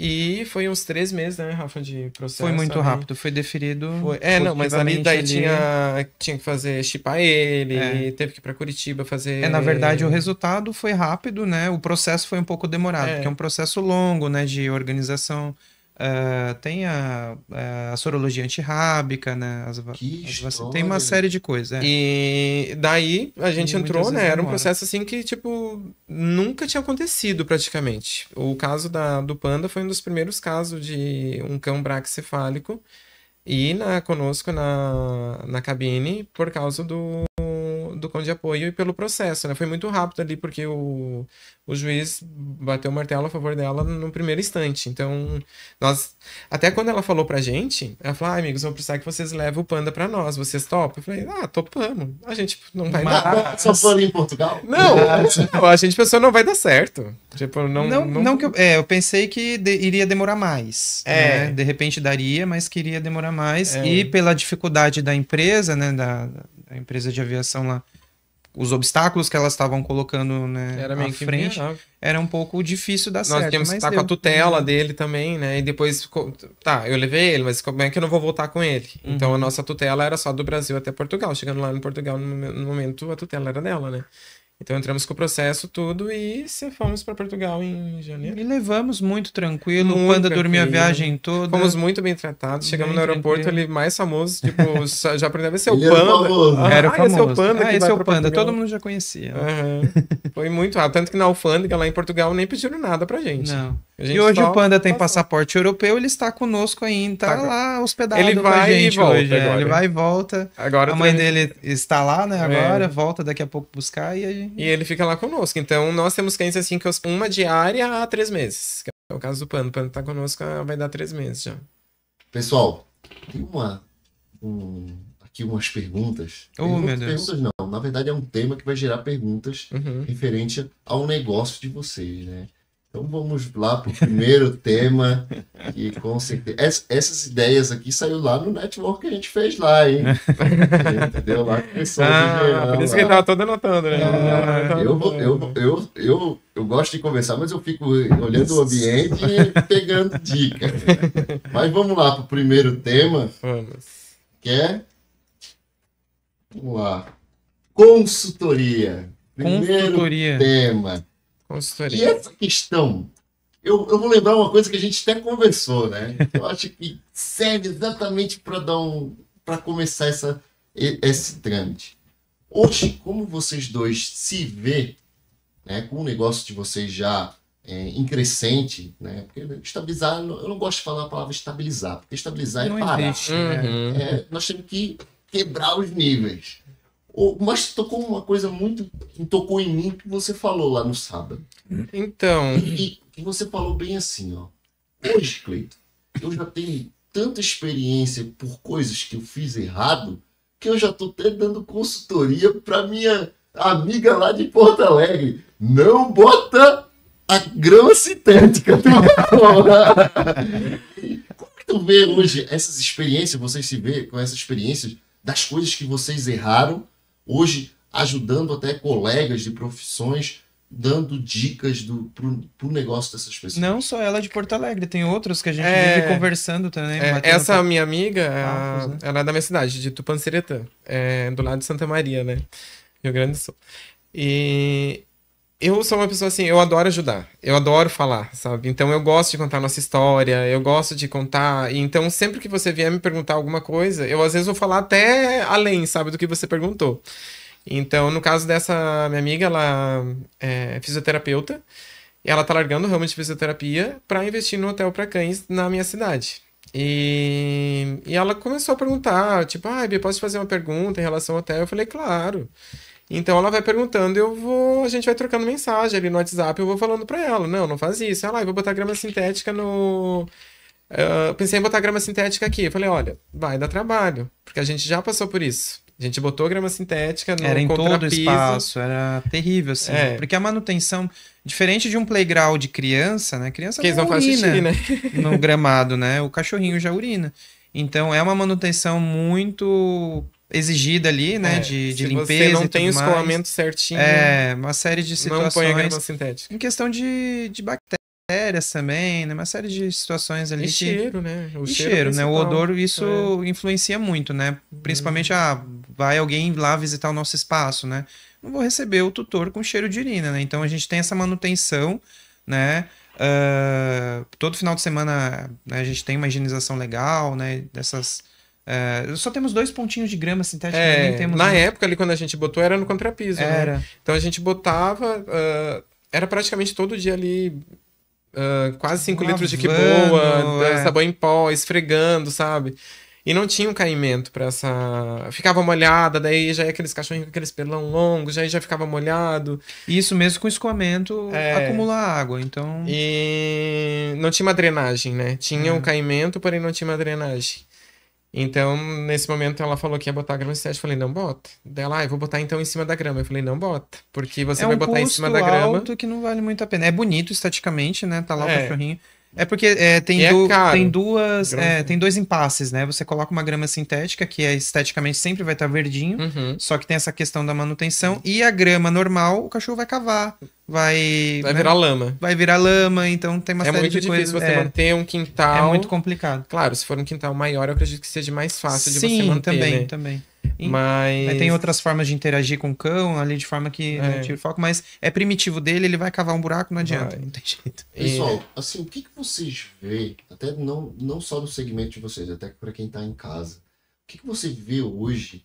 E foi uns três meses, né, Rafa, de processo. Foi muito ali. rápido, foi deferido. Foi. É, não, mas ali daí ali... Tinha, tinha que fazer chipar ele, é. teve que ir pra Curitiba fazer. É, na verdade, o resultado foi rápido, né? O processo foi um pouco demorado, é. porque é um processo longo, né, de organização Uh, tem a, a sorologia antirrábica, né? As, as, tem uma né? série de coisas. É. E daí a gente e entrou, né? Era um processo assim que, tipo, nunca tinha acontecido praticamente. O caso da, do panda foi um dos primeiros casos de um cão braxcefálico e na, conosco na, na cabine por causa do, do cão de apoio e pelo processo, né? Foi muito rápido ali, porque o, o juiz bateu o martelo a favor dela no primeiro instante. Então, nós. Até quando ela falou pra gente, ela falou: ah, amigos, vou precisar que vocês levem o panda pra nós, vocês topam? Eu falei: ah, topamos. A gente não vai Mas, dar. Só em Portugal? Não, não, a gente pensou: não vai dar certo. Tipo, não. Não, não... não que eu, é, eu pensei que de, iria demorar mais. É. Né? De repente daria, mas queria demorar mais. É. E pela dificuldade da empresa, né, da, a empresa de aviação lá, os obstáculos que elas estavam colocando né, era meio à que frente, viável. era um pouco difícil dar Nós certo. Nós tínhamos que estar deu. com a tutela dele também, né? E depois ficou, tá, eu levei ele, mas como é que eu não vou voltar com ele? Uhum. Então a nossa tutela era só do Brasil até Portugal. Chegando lá em Portugal, no momento, a tutela era dela, né? Então entramos com o processo tudo e fomos para Portugal em janeiro. E levamos muito tranquilo, muito o Panda tranquilo. dormiu a viagem toda. Fomos muito bem tratados, chegamos bem no aeroporto tranquilo. ali mais famoso, tipo, já aprendeu, ah, esse é o Panda. Ah, era o famoso. esse é o Panda. Ah, esse é o Panda, todo mundo já conhecia. Uhum. Foi muito rápido, tanto que na alfândega lá em Portugal nem pediram nada pra gente. Não. e hoje o Panda tem passou. passaporte europeu, ele está conosco ainda, tá, tá lá hospedado ele vai e volta hoje, é, Ele vai e volta. Agora a tá mãe dele está lá, né, é. agora, é. volta daqui a pouco buscar e a gente e ele fica lá conosco. Então, nós temos cães assim que uma diária há três meses. é o caso do Pano. O Pano tá conosco vai dar três meses já. Pessoal, tem uma... Um, aqui umas perguntas. Oh, meu Deus. Perguntas não. Na verdade, é um tema que vai gerar perguntas uhum. referente ao negócio de vocês, né? Então vamos lá para o primeiro tema, e com certeza. essas ideias aqui saiu lá no network que a gente fez lá, hein? Entendeu? Lá com ah, geral, Por isso lá. que ele estava todo anotando, né? Ah, eu, vou, eu, eu, eu, eu gosto de conversar, mas eu fico olhando o ambiente e pegando dicas. Mas vamos lá para o primeiro tema. Vamos. Que é. Vamos lá. Consultoria. Primeiro Consultoria. tema Consultoria. E essa questão, eu, eu vou lembrar uma coisa que a gente até conversou, né? Eu acho que serve exatamente para dar um. para começar essa, esse trâmite. Hoje, como vocês dois se vê, né, com o negócio de vocês já é, em crescente, né? Porque estabilizar, eu não gosto de falar a palavra estabilizar, porque estabilizar é não é parar. Existe, né? uhum. é, nós temos que quebrar os níveis. Mas tocou uma coisa muito. tocou em mim que você falou lá no sábado. Então. E, e você falou bem assim, ó. Hoje, Cleito, eu já tenho tanta experiência por coisas que eu fiz errado que eu já tô até dando consultoria para minha amiga lá de Porto Alegre. Não bota a grama sintética Como é que tu vê hoje essas experiências, vocês se vê com essas experiências das coisas que vocês erraram hoje ajudando até colegas de profissões, dando dicas do, pro, pro negócio dessas pessoas. Não só ela de Porto Alegre, tem outros que a gente é, vive conversando também. É, essa pra... minha amiga, ah, a, né? ela é da minha cidade, de Tupanciretã, é, do lado de Santa Maria, né? Rio Grande do Sul. E eu sou uma pessoa assim, eu adoro ajudar, eu adoro falar, sabe? Então eu gosto de contar nossa história, eu gosto de contar. Então sempre que você vier me perguntar alguma coisa, eu às vezes vou falar até além, sabe, do que você perguntou. Então, no caso dessa minha amiga, ela é fisioterapeuta, e ela tá largando o ramo de fisioterapia para investir no hotel para cães na minha cidade. E, e ela começou a perguntar, tipo, ah, Bia, posso te fazer uma pergunta em relação ao hotel? Eu falei, claro. Então ela vai perguntando, eu vou, a gente vai trocando mensagem ali no WhatsApp, eu vou falando para ela, não, não faz isso. Ela, lá, eu vou botar grama sintética no uh, pensei em botar grama sintética aqui. Eu falei, olha, vai dar trabalho, porque a gente já passou por isso. A gente botou grama sintética no Era em todo o espaço, era terrível, assim. É. Porque a manutenção, diferente de um playground de criança, né? Criança não, não urina xixi, né? no gramado, né? O cachorrinho já urina. Então é uma manutenção muito exigida ali, né? É, de, de se limpeza. Você não tem o escoamento mais. certinho. É, uma série de situações. Não põe a grama sintética. Em questão de, de bactérias também, né? Uma série de situações ali. E que... cheiro, né? O e cheiro, é né? O odor, isso é. influencia muito, né? Principalmente, hum. ah, vai alguém lá visitar o nosso espaço, né? Não vou receber o tutor com cheiro de urina, né? Então a gente tem essa manutenção, né? Uh, todo final de semana né, a gente tem uma higienização legal, né? Dessas é, só temos dois pontinhos de grama sintética. É, na um... época, ali, quando a gente botou, era no contrapiso. Né? Era. Né? Então a gente botava. Uh, era praticamente todo dia ali. Uh, quase 5 litros de que boa, é. sabão em pó, esfregando, sabe? E não tinha um caimento para essa. Ficava molhada, daí já ia aqueles cachorrinhos com aqueles pelão longos, já já ficava molhado. Isso mesmo com escoamento é... acumula água, então. E não tinha uma drenagem, né? Tinha é. um caimento, porém não tinha uma drenagem. Então, nesse momento, ela falou que ia botar a grama estética. Eu falei, não bota. Dela, ah, eu vou botar então em cima da grama. Eu falei, não bota. Porque você é vai um botar em cima da grama. É um custo alto que não vale muito a pena. É bonito esteticamente, né? Tá lá o é. cachorrinho. É porque é, tem, é du tem duas. É, tem dois impasses, né? Você coloca uma grama sintética, que é, esteticamente sempre vai estar verdinho, uhum. só que tem essa questão da manutenção. E a grama normal, o cachorro vai cavar. Vai. Vai né? virar lama. Vai virar lama, então tem uma é série muito difícil você é. manter um quintal. É muito complicado. Claro, se for um quintal maior, eu acredito que seja mais fácil de você manter. Sim, também, né? também. Mas... Tem outras formas de interagir com o cão, ali de forma que né, é. né, tira foco, mas é primitivo dele, ele vai cavar um buraco, não adianta, vai. não tem jeito. Pessoal, é. assim, o que, que vocês vê, até não, não só no segmento de vocês, até para quem está em casa, o que, que você vê hoje,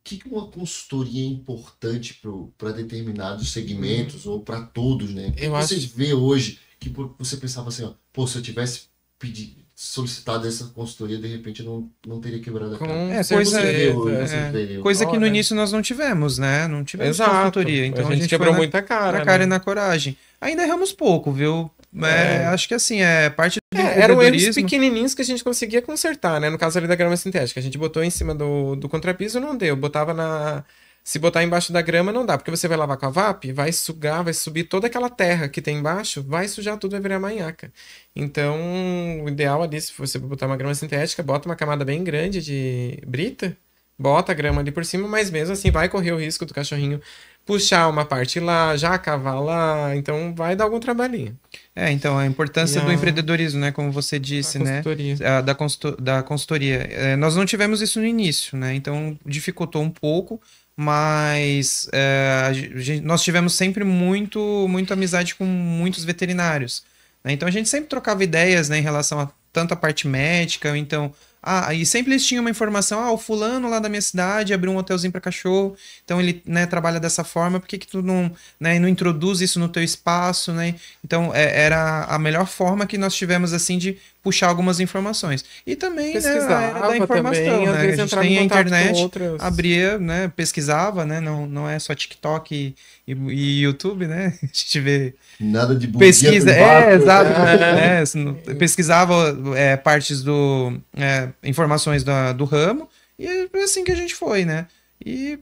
o que, que uma consultoria é importante para determinados segmentos, uhum. ou para todos, né? O que, que acho... vocês vê hoje, que você pensava assim, ó, pô, se eu tivesse pedido solicitado essa consultoria, de repente não, não teria quebrado a cara. É, coisa, é, é. Assim, coisa que no início nós não tivemos, né? Não tivemos Exato. consultoria. Então a gente, a gente quebrou na, muita cara. Na né? cara né? e na coragem. Ainda erramos pouco, viu? É, é, acho que assim, é parte do. É, eram erros pequenininhos que a gente conseguia consertar, né? No caso ali da grama sintética. A gente botou em cima do, do contrapiso, não deu. Botava na se botar embaixo da grama não dá, porque você vai lavar com a VAP, vai sugar, vai subir toda aquela terra que tem embaixo, vai sujar tudo, vai virar manhaca. Então, o ideal ali, se você botar uma grama sintética, bota uma camada bem grande de brita, bota a grama ali por cima, mas mesmo assim vai correr o risco do cachorrinho puxar uma parte lá, já cavar lá, então vai dar algum trabalhinho. É, então a importância a... do empreendedorismo, né, como você disse, né, a, da, consultor... da consultoria. É, nós não tivemos isso no início, né, então dificultou um pouco, mas é, gente, nós tivemos sempre muito, muito amizade com muitos veterinários. Né? Então a gente sempre trocava ideias né, em relação a tanto a parte médica, então ah, e sempre eles tinham uma informação, ah, o fulano lá da minha cidade abriu um hotelzinho para cachorro, então ele, né, trabalha dessa forma, por que que tu não, né, não introduz isso no teu espaço, né? Então, é, era a melhor forma que nós tivemos, assim, de puxar algumas informações. E também, pesquisava né, a era da informação, também, né? A gente tem a internet, outras... abria, né, pesquisava, né, não, não é só TikTok e, e, e YouTube, né? A gente vê... Nada de Pesquisa, é, exato. É, né, pesquisava é, partes do é, informações da, do ramo, e é assim que a gente foi, né? E,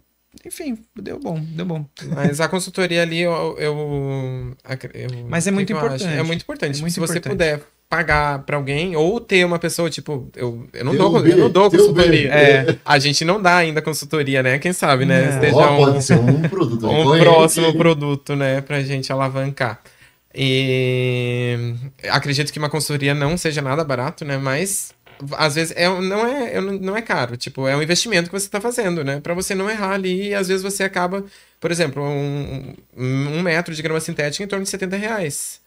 enfim, deu bom, deu bom. Mas a consultoria ali, eu. eu, eu Mas é muito é importante. É muito importante. É muito Se importante. você puder pagar para alguém ou ter uma pessoa, tipo, eu, eu, não, dou, eu não dou consultoria. É, a gente não dá ainda consultoria, né? Quem sabe, né? É. Esteja oh, um, pode ser um produto. Né? um próximo produto, né? Pra gente alavancar. E acredito que uma consultoria não seja nada barato, né? Mas às vezes é, não, é, não é caro, tipo, é um investimento que você está fazendo, né? Para você não errar ali e às vezes você acaba, por exemplo, um, um metro de grama sintética em torno de 70 reais.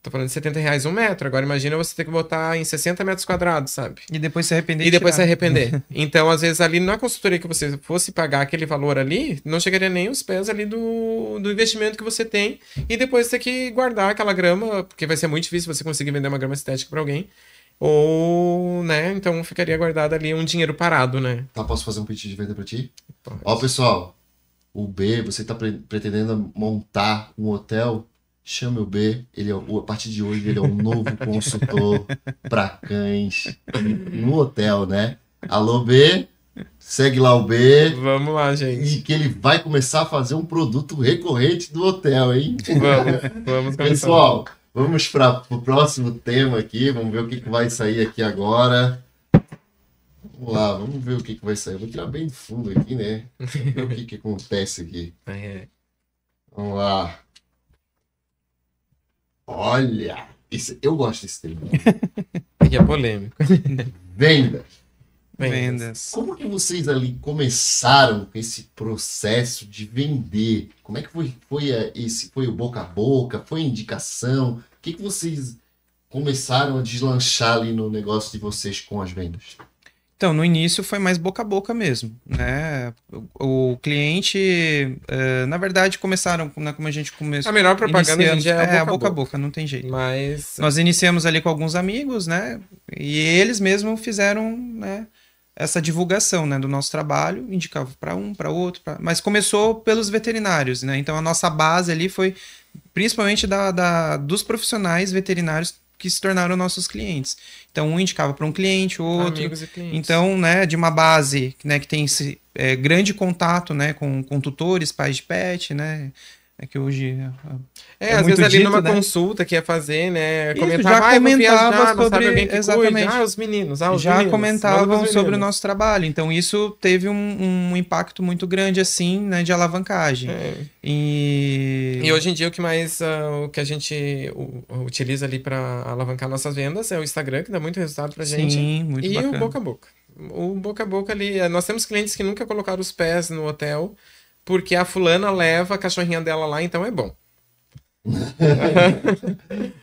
Tô falando de 70 reais um metro. Agora imagina você ter que botar em 60 metros quadrados, sabe? E depois se arrepender. E, e depois se arrepender. então, às vezes, ali na consultoria que você fosse pagar aquele valor ali, não chegaria nem os pés ali do, do investimento que você tem. E depois ter que guardar aquela grama, porque vai ser muito difícil você conseguir vender uma grama sintética para alguém. Ou, né? Então ficaria guardado ali um dinheiro parado, né? Tá, posso fazer um pedido de venda para ti? Pode. Ó, pessoal, o B, você tá pre pretendendo montar um hotel? Chame o B, ele é, a partir de hoje ele é um novo consultor para cães no hotel, né? Alô B, segue lá o B. Vamos lá, gente. E que ele vai começar a fazer um produto recorrente do hotel, hein? Vamos, vamos começar. Pessoal, Vamos para o próximo tema aqui, vamos ver o que, que vai sair aqui agora. Vamos lá, vamos ver o que, que vai sair. Eu vou tirar bem do fundo aqui, né? ver o que, que acontece aqui. Vamos lá. Olha! Esse, eu gosto desse tema. Aqui é polêmico. Vendas. Vendas. Como que vocês ali começaram esse processo de vender? Como é que foi, foi eh, esse foi o boca a boca? Foi indicação? O que, que vocês começaram a deslanchar ali no negócio de vocês com as vendas? Então, no início foi mais boca a boca mesmo, né? O, o cliente, uh, na verdade, começaram, né, como a gente começou... A melhor propaganda é, é, boca, é a boca a boca, não tem jeito. Mas... Nós iniciamos ali com alguns amigos, né? E eles mesmo fizeram, né? essa divulgação né, do nosso trabalho, indicava para um, para outro, pra... mas começou pelos veterinários, né? Então a nossa base ali foi principalmente da, da dos profissionais veterinários que se tornaram nossos clientes. Então um indicava para um cliente, o outro. Amigos e clientes. Então, né, de uma base né, que tem esse é, grande contato né, com, com tutores, pais de pet, né, é que hoje. É, é, é, é às vezes dito, ali numa né? consulta que ia fazer, né? Isso, ah, comentava, já ah, comentava viajar, sobre. Exatamente. Cuide. Ah, os meninos. Ah, os já meninos, comentavam sobre meninos. o nosso trabalho. Então, isso teve um, um, impacto muito grande, assim, né? De alavancagem. É. E... e hoje em dia, o que mais. Uh, o que a gente utiliza ali para alavancar nossas vendas é o Instagram, que dá muito resultado pra gente. Sim, muito E bacana. o boca a boca. O boca a boca ali. É, nós temos clientes que nunca colocaram os pés no hotel porque a fulana leva a cachorrinha dela lá, então é bom.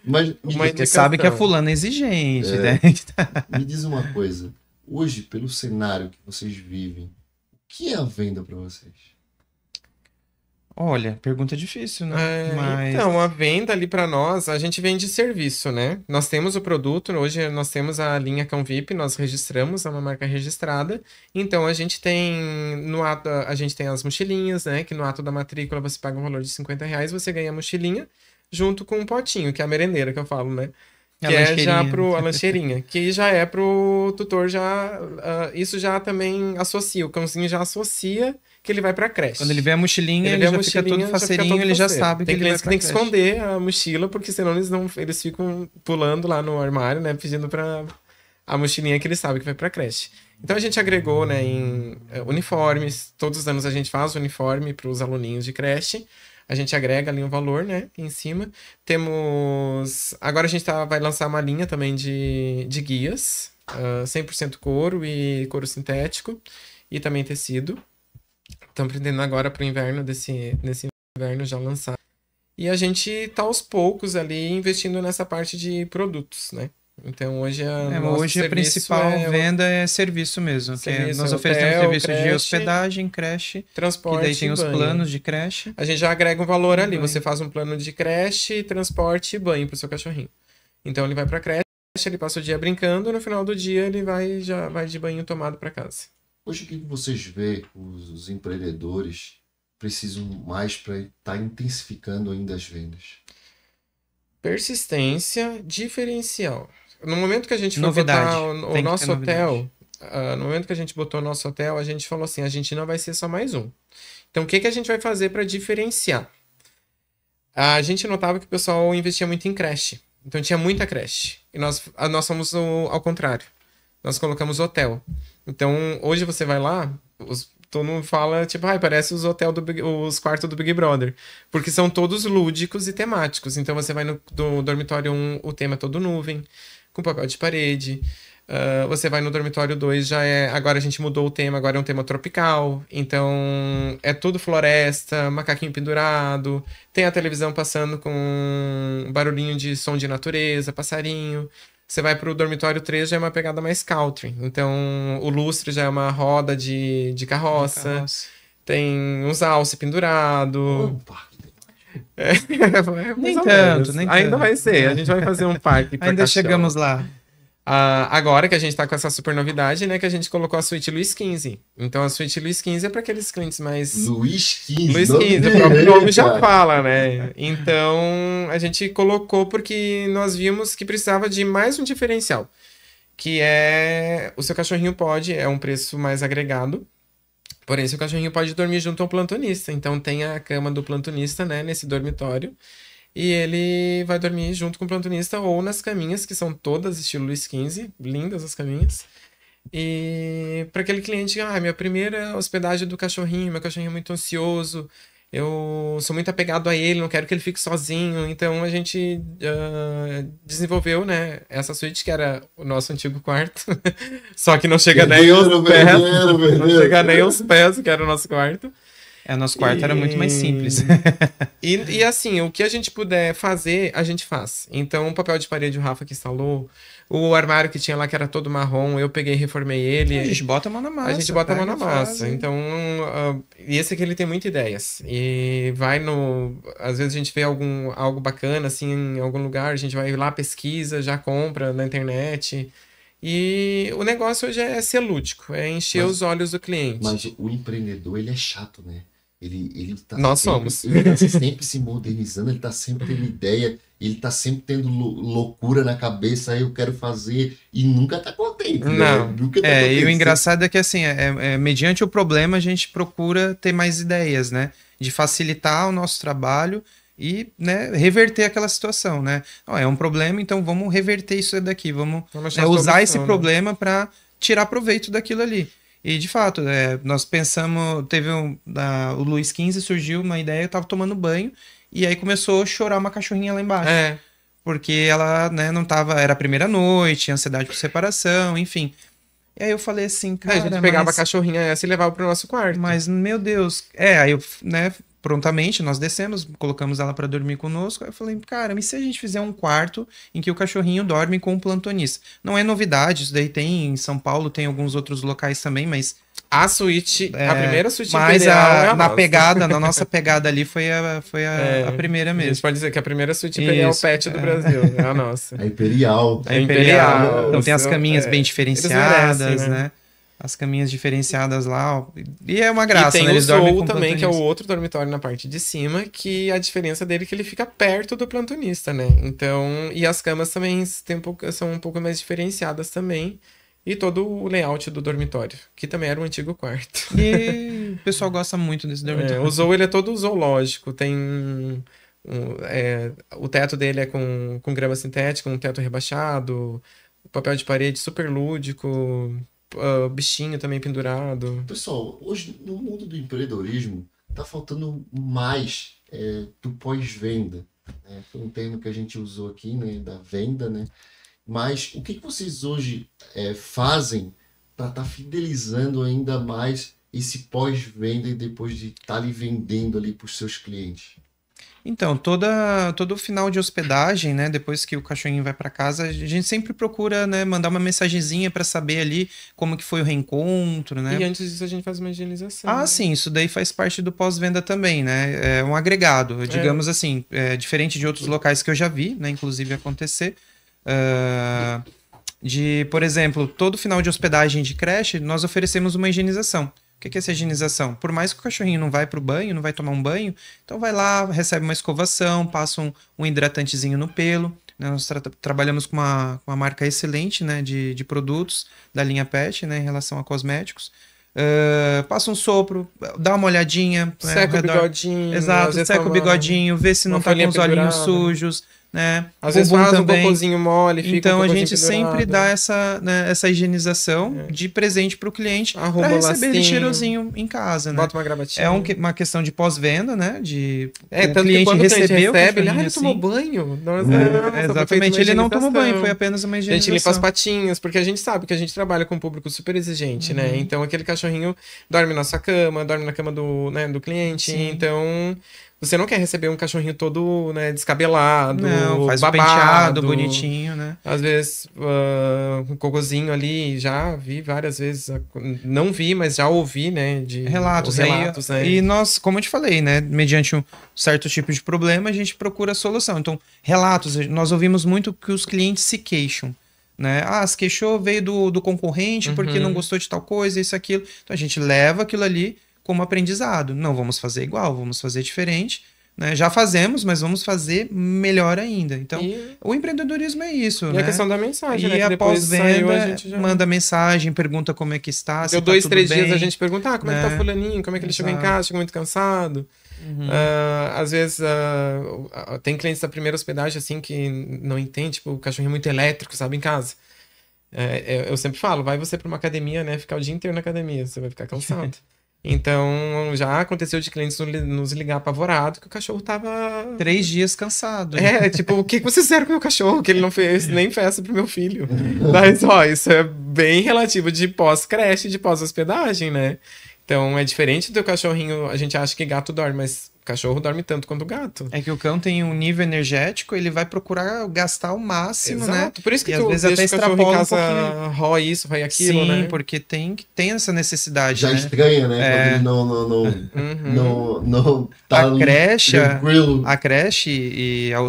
Mas você sabe que a fulana é exigente, é, né? me diz uma coisa. Hoje, pelo cenário que vocês vivem, o que é a venda para vocês? Olha, pergunta difícil, né? É, Mas... Então, a venda ali para nós, a gente vende serviço, né? Nós temos o produto, hoje nós temos a linha Cão VIP, nós registramos, é uma marca registrada. Então a gente tem no ato, a gente tem as mochilinhas, né? Que no ato da matrícula você paga um valor de 50 reais, você ganha a mochilinha junto com um potinho, que é a merendeira que eu falo, né? Que a é já pro a lancheirinha, que já é pro tutor já. Uh, isso já também associa, o cãozinho já associa que ele vai pra creche. Quando ele vê a mochilinha, ele, ele já mochilinha, fica todo faceirinho, ele já sabe tem que, ele vai pra tem creche. Tem que esconder a mochila, porque senão eles, não, eles ficam pulando lá no armário, né? Pedindo pra a mochilinha que ele sabe que vai pra creche. Então a gente agregou, né, em eh, uniformes. Todos os anos a gente faz uniforme para os aluninhos de creche. A gente agrega ali um valor, né, em cima. Temos... Agora a gente tá, vai lançar uma linha também de, de guias. Uh, ah, 100% couro e couro sintético. E também tecido. Estão aprendendo agora para o inverno desse, desse inverno já lançar. E a gente está aos poucos ali investindo nessa parte de produtos, né? Então hoje a é, hoje a principal é venda é serviço mesmo, é serviço, nós hotel, oferecemos serviço creche, de hospedagem, creche, transporte, que daí tem os banho. planos de creche. A gente já agrega um valor ali, banho. você faz um plano de creche, transporte e banho para o seu cachorrinho. Então ele vai para creche, ele passa o dia brincando, no final do dia ele vai já vai de banho tomado para casa. Hoje o que vocês vê os, os empreendedores precisam mais para estar tá intensificando ainda as vendas? Persistência diferencial. No momento que a gente novidade. foi botar o, o nosso hotel, uh, no momento que a gente botou o nosso hotel, a gente falou assim, a gente não vai ser só mais um. Então o que, que a gente vai fazer para diferenciar? Ah, a gente notava que o pessoal investia muito em creche. Então tinha muita creche. E nós, ah, nós somos o, ao contrário. Nós colocamos hotel. Então, hoje você vai lá, os, todo mundo fala, tipo, ai, ah, parece os hotel do Big, os quartos do Big Brother. Porque são todos lúdicos e temáticos. Então você vai no do dormitório 1, o tema é todo nuvem, com papel de parede. Uh, você vai no dormitório 2, já é. Agora a gente mudou o tema, agora é um tema tropical. Então é tudo floresta, macaquinho pendurado, tem a televisão passando com barulhinho de som de natureza, passarinho. Você vai pro dormitório 3, já é uma pegada mais country. Então, o lustre já é uma roda de, de carroça. De carroça. Tem uns alce pendurado. Opa! É, é nem tanto, nem Ainda tanto. vai ser. A gente vai fazer um parque. Ainda chegamos lá. Uh, agora que a gente está com essa super novidade, né? Que a gente colocou a suíte Luiz 15. Então a suíte Luiz 15 é para aqueles clientes mais. Luiz 15. Luiz 15, o próprio nome já fala, né? Então a gente colocou porque nós vimos que precisava de mais um diferencial. Que é o seu cachorrinho pode, é um preço mais agregado. Porém, seu cachorrinho pode dormir junto ao plantonista. Então tem a cama do plantonista, né? Nesse dormitório. E ele vai dormir junto com o plantonista ou nas caminhas, que são todas estilo Luiz 15, lindas as caminhas. E para aquele cliente, ah, minha primeira hospedagem é do cachorrinho, meu cachorrinho é muito ansioso, eu sou muito apegado a ele, não quero que ele fique sozinho. Então a gente uh, desenvolveu, né, essa suíte que era o nosso antigo quarto. Só que não chega é nem aos pés. É não chega nem aos pés, que era o nosso quarto. É, nosso quarto e... era muito mais simples. e, e, assim, o que a gente puder fazer, a gente faz. Então, o papel de parede o Rafa que instalou, o armário que tinha lá que era todo marrom, eu peguei e reformei ele. A gente bota a mão na massa. A gente bota a mão na massa. Então, uh, e esse aqui ele tem muitas ideias. E vai no. Às vezes a gente vê algum, algo bacana, assim, em algum lugar, a gente vai lá, pesquisa, já compra na internet. E o negócio hoje é ser lúdico, é encher mas, os olhos do cliente. Mas o empreendedor, ele é chato, né? Ele, ele tá Nós sempre, somos. Ele tá sempre se modernizando, ele tá sempre tendo ideia, ele tá sempre tendo lou loucura na cabeça, ah, eu quero fazer, e nunca tá contente. Né? Não. Né? Nunca tá é, contente. e o engraçado é que, assim, é, é, é, mediante o problema, a gente procura ter mais ideias, né? De facilitar o nosso trabalho e né, reverter aquela situação, né? Oh, é um problema, então vamos reverter isso daqui, vamos, né, usar esse né? problema para tirar proveito daquilo ali. E de fato, é, nós pensamos, teve um, o Luiz 15 surgiu uma ideia, eu tava tomando banho e aí começou a chorar uma cachorrinha lá embaixo. É. Porque ela, né, não tava, era a primeira noite, ansiedade por separação, enfim. E aí eu falei assim, cara, é, a gente pegava mas... a cachorrinha essa e levava pro nosso quarto. Mas meu Deus, é, aí eu, né, prontamente, nós descemos, colocamos ela para dormir conosco. Aí eu falei, cara, e se a gente fizer um quarto em que o cachorrinho dorme com o plantonista? Não é novidade, isso daí tem em São Paulo, tem alguns outros locais também, mas. A suíte, é, a primeira suíte mas a, é na pegada, na nossa pegada ali foi a, foi a, é, a primeira mesmo. A gente pode dizer que a primeira suíte imperial pet do é. Brasil, é a nossa. A imperial. A imperial. imperial. É, então tem as caminhas é, bem diferenciadas, merecem, né? né? as caminhas diferenciadas lá. E é uma graça, e tem né? Eles o Soul também, que é o outro dormitório na parte de cima, que a diferença dele é que ele fica perto do plantonista, né? Então, e as camas também um pouco, são um pouco mais diferenciadas também. E todo o layout do dormitório, que também era um antigo quarto. E o pessoal gosta muito desse é, dormitório. É, o Zoo, ele é todo zoológico, tem... Um, é, o teto dele é com, com grama sintética, um teto rebaixado, papel de parede super lúdico, ah, bichinho também pendurado. Pessoal, hoje no mundo do empreendedorismo tá faltando mais é, do pós-venda. Né? Foi um termo que a gente usou aqui, né? Da venda, né? Mas o que, que vocês hoje é, fazem para estar tá fidelizando ainda mais esse pós-venda e depois de estar tá ali vendendo ali para os seus clientes? Então, toda, todo final de hospedagem, né, depois que o cachorrinho vai para casa, a gente sempre procura, né, mandar uma mensagenzinha para saber ali como que foi o reencontro, né? E antes disso a gente faz uma higienização. Ah, né? sim, isso daí faz parte do pós-venda também, né? É um agregado, é. digamos é. assim, é, diferente de outros locais que eu já vi, né, inclusive acontecer. Uh, de, por exemplo, todo final de hospedagem de creche, nós oferecemos uma higienização. O que é essa higienização? Por mais que o cachorrinho não vai para o banho, não vai tomar um banho, então vai lá, recebe uma escovação, passa um, um hidratantezinho no pelo. Né? Nós tra trabalhamos com uma, uma marca excelente né? de, de produtos da linha PET né? em relação a cosméticos. Uh, passa um sopro, dá uma olhadinha. Né, seca né, o redor. bigodinho. Exato, seca o bigodinho, vê se não tá com os olhinhos sujos né? Às vezes faz também. um cocôzinho mole, fica Então um a gente pendurado. sempre dá essa, né, essa higienização é. de presente para o cliente para receber ele cheirosinho em casa, né? Bota uma gravatinha. É um, uma questão de pós-venda, né? De é, o cliente recebeu, recebe, ele, ah, ele assim. tomou banho. é. É, exatamente, ele não tomou banho, foi apenas uma higienização. A gente limpa as patinhas, porque a gente sabe que a gente trabalha com um público super exigente, né? uhum. né? Então aquele cachorrinho dorme na sua cama, dorme na cama do, né, do cliente, Sim. então você não quer receber um cachorrinho todo, né, descabelado, não, faz babado, penteado bonitinho, né? Às vezes, uh, um cogozinho ali, já vi várias vezes, não vi, mas já ouvi, né, de relatos, relatos aí, né? E nós, como eu te falei, né, mediante um certo tipo de problema, a gente procura a solução. Então, relatos, nós ouvimos muito que os clientes se queixam né? Ah, se queixou, veio do, do concorrente porque uhum. não gostou de tal coisa, isso, aquilo. Então a gente leva aquilo ali como aprendizado. Não vamos fazer igual, vamos fazer diferente. Né? Já fazemos, mas vamos fazer melhor ainda. Então, e... o empreendedorismo é isso. E né? a questão da mensagem, e né? E a pós já... manda mensagem, pergunta como é que está. Deu se tá dois, tá três dias a gente pergunta: ah, como é, é que tá né? fulaninho? Como é que ele Exato. chegou em casa? Chegou muito cansado. Uhum. Uh, às vezes uh, tem clientes da primeira hospedagem assim que não entende, tipo, o cachorrinho é muito elétrico, sabe, em casa. É, é, eu sempre falo, vai você para uma academia, né? Ficar o dia inteiro na academia, você vai ficar cansado. Então, já aconteceu de clientes nos ligar apavorado que o cachorro tava. Três dias cansado. É, tipo, o que vocês fizeram com o meu cachorro? Que ele não fez é. nem festa pro meu filho. Mas, ó, isso é bem relativo de pós-creche, de pós-hospedagem, né? Então, é diferente do cachorrinho. A gente acha que gato dorme, mas cachorro dorme tanto quanto o gato. É que o cão tem um nível energético, ele vai procurar gastar o máximo, né? Exato. né? Por isso que e tu às vezes até extrapola em casa, um isso, rói aquilo, Sim, né? porque tem, tem essa necessidade, Já né? estranha, né? É. Quando não, não, não, uhum. não, não tá a creche, a creche e a,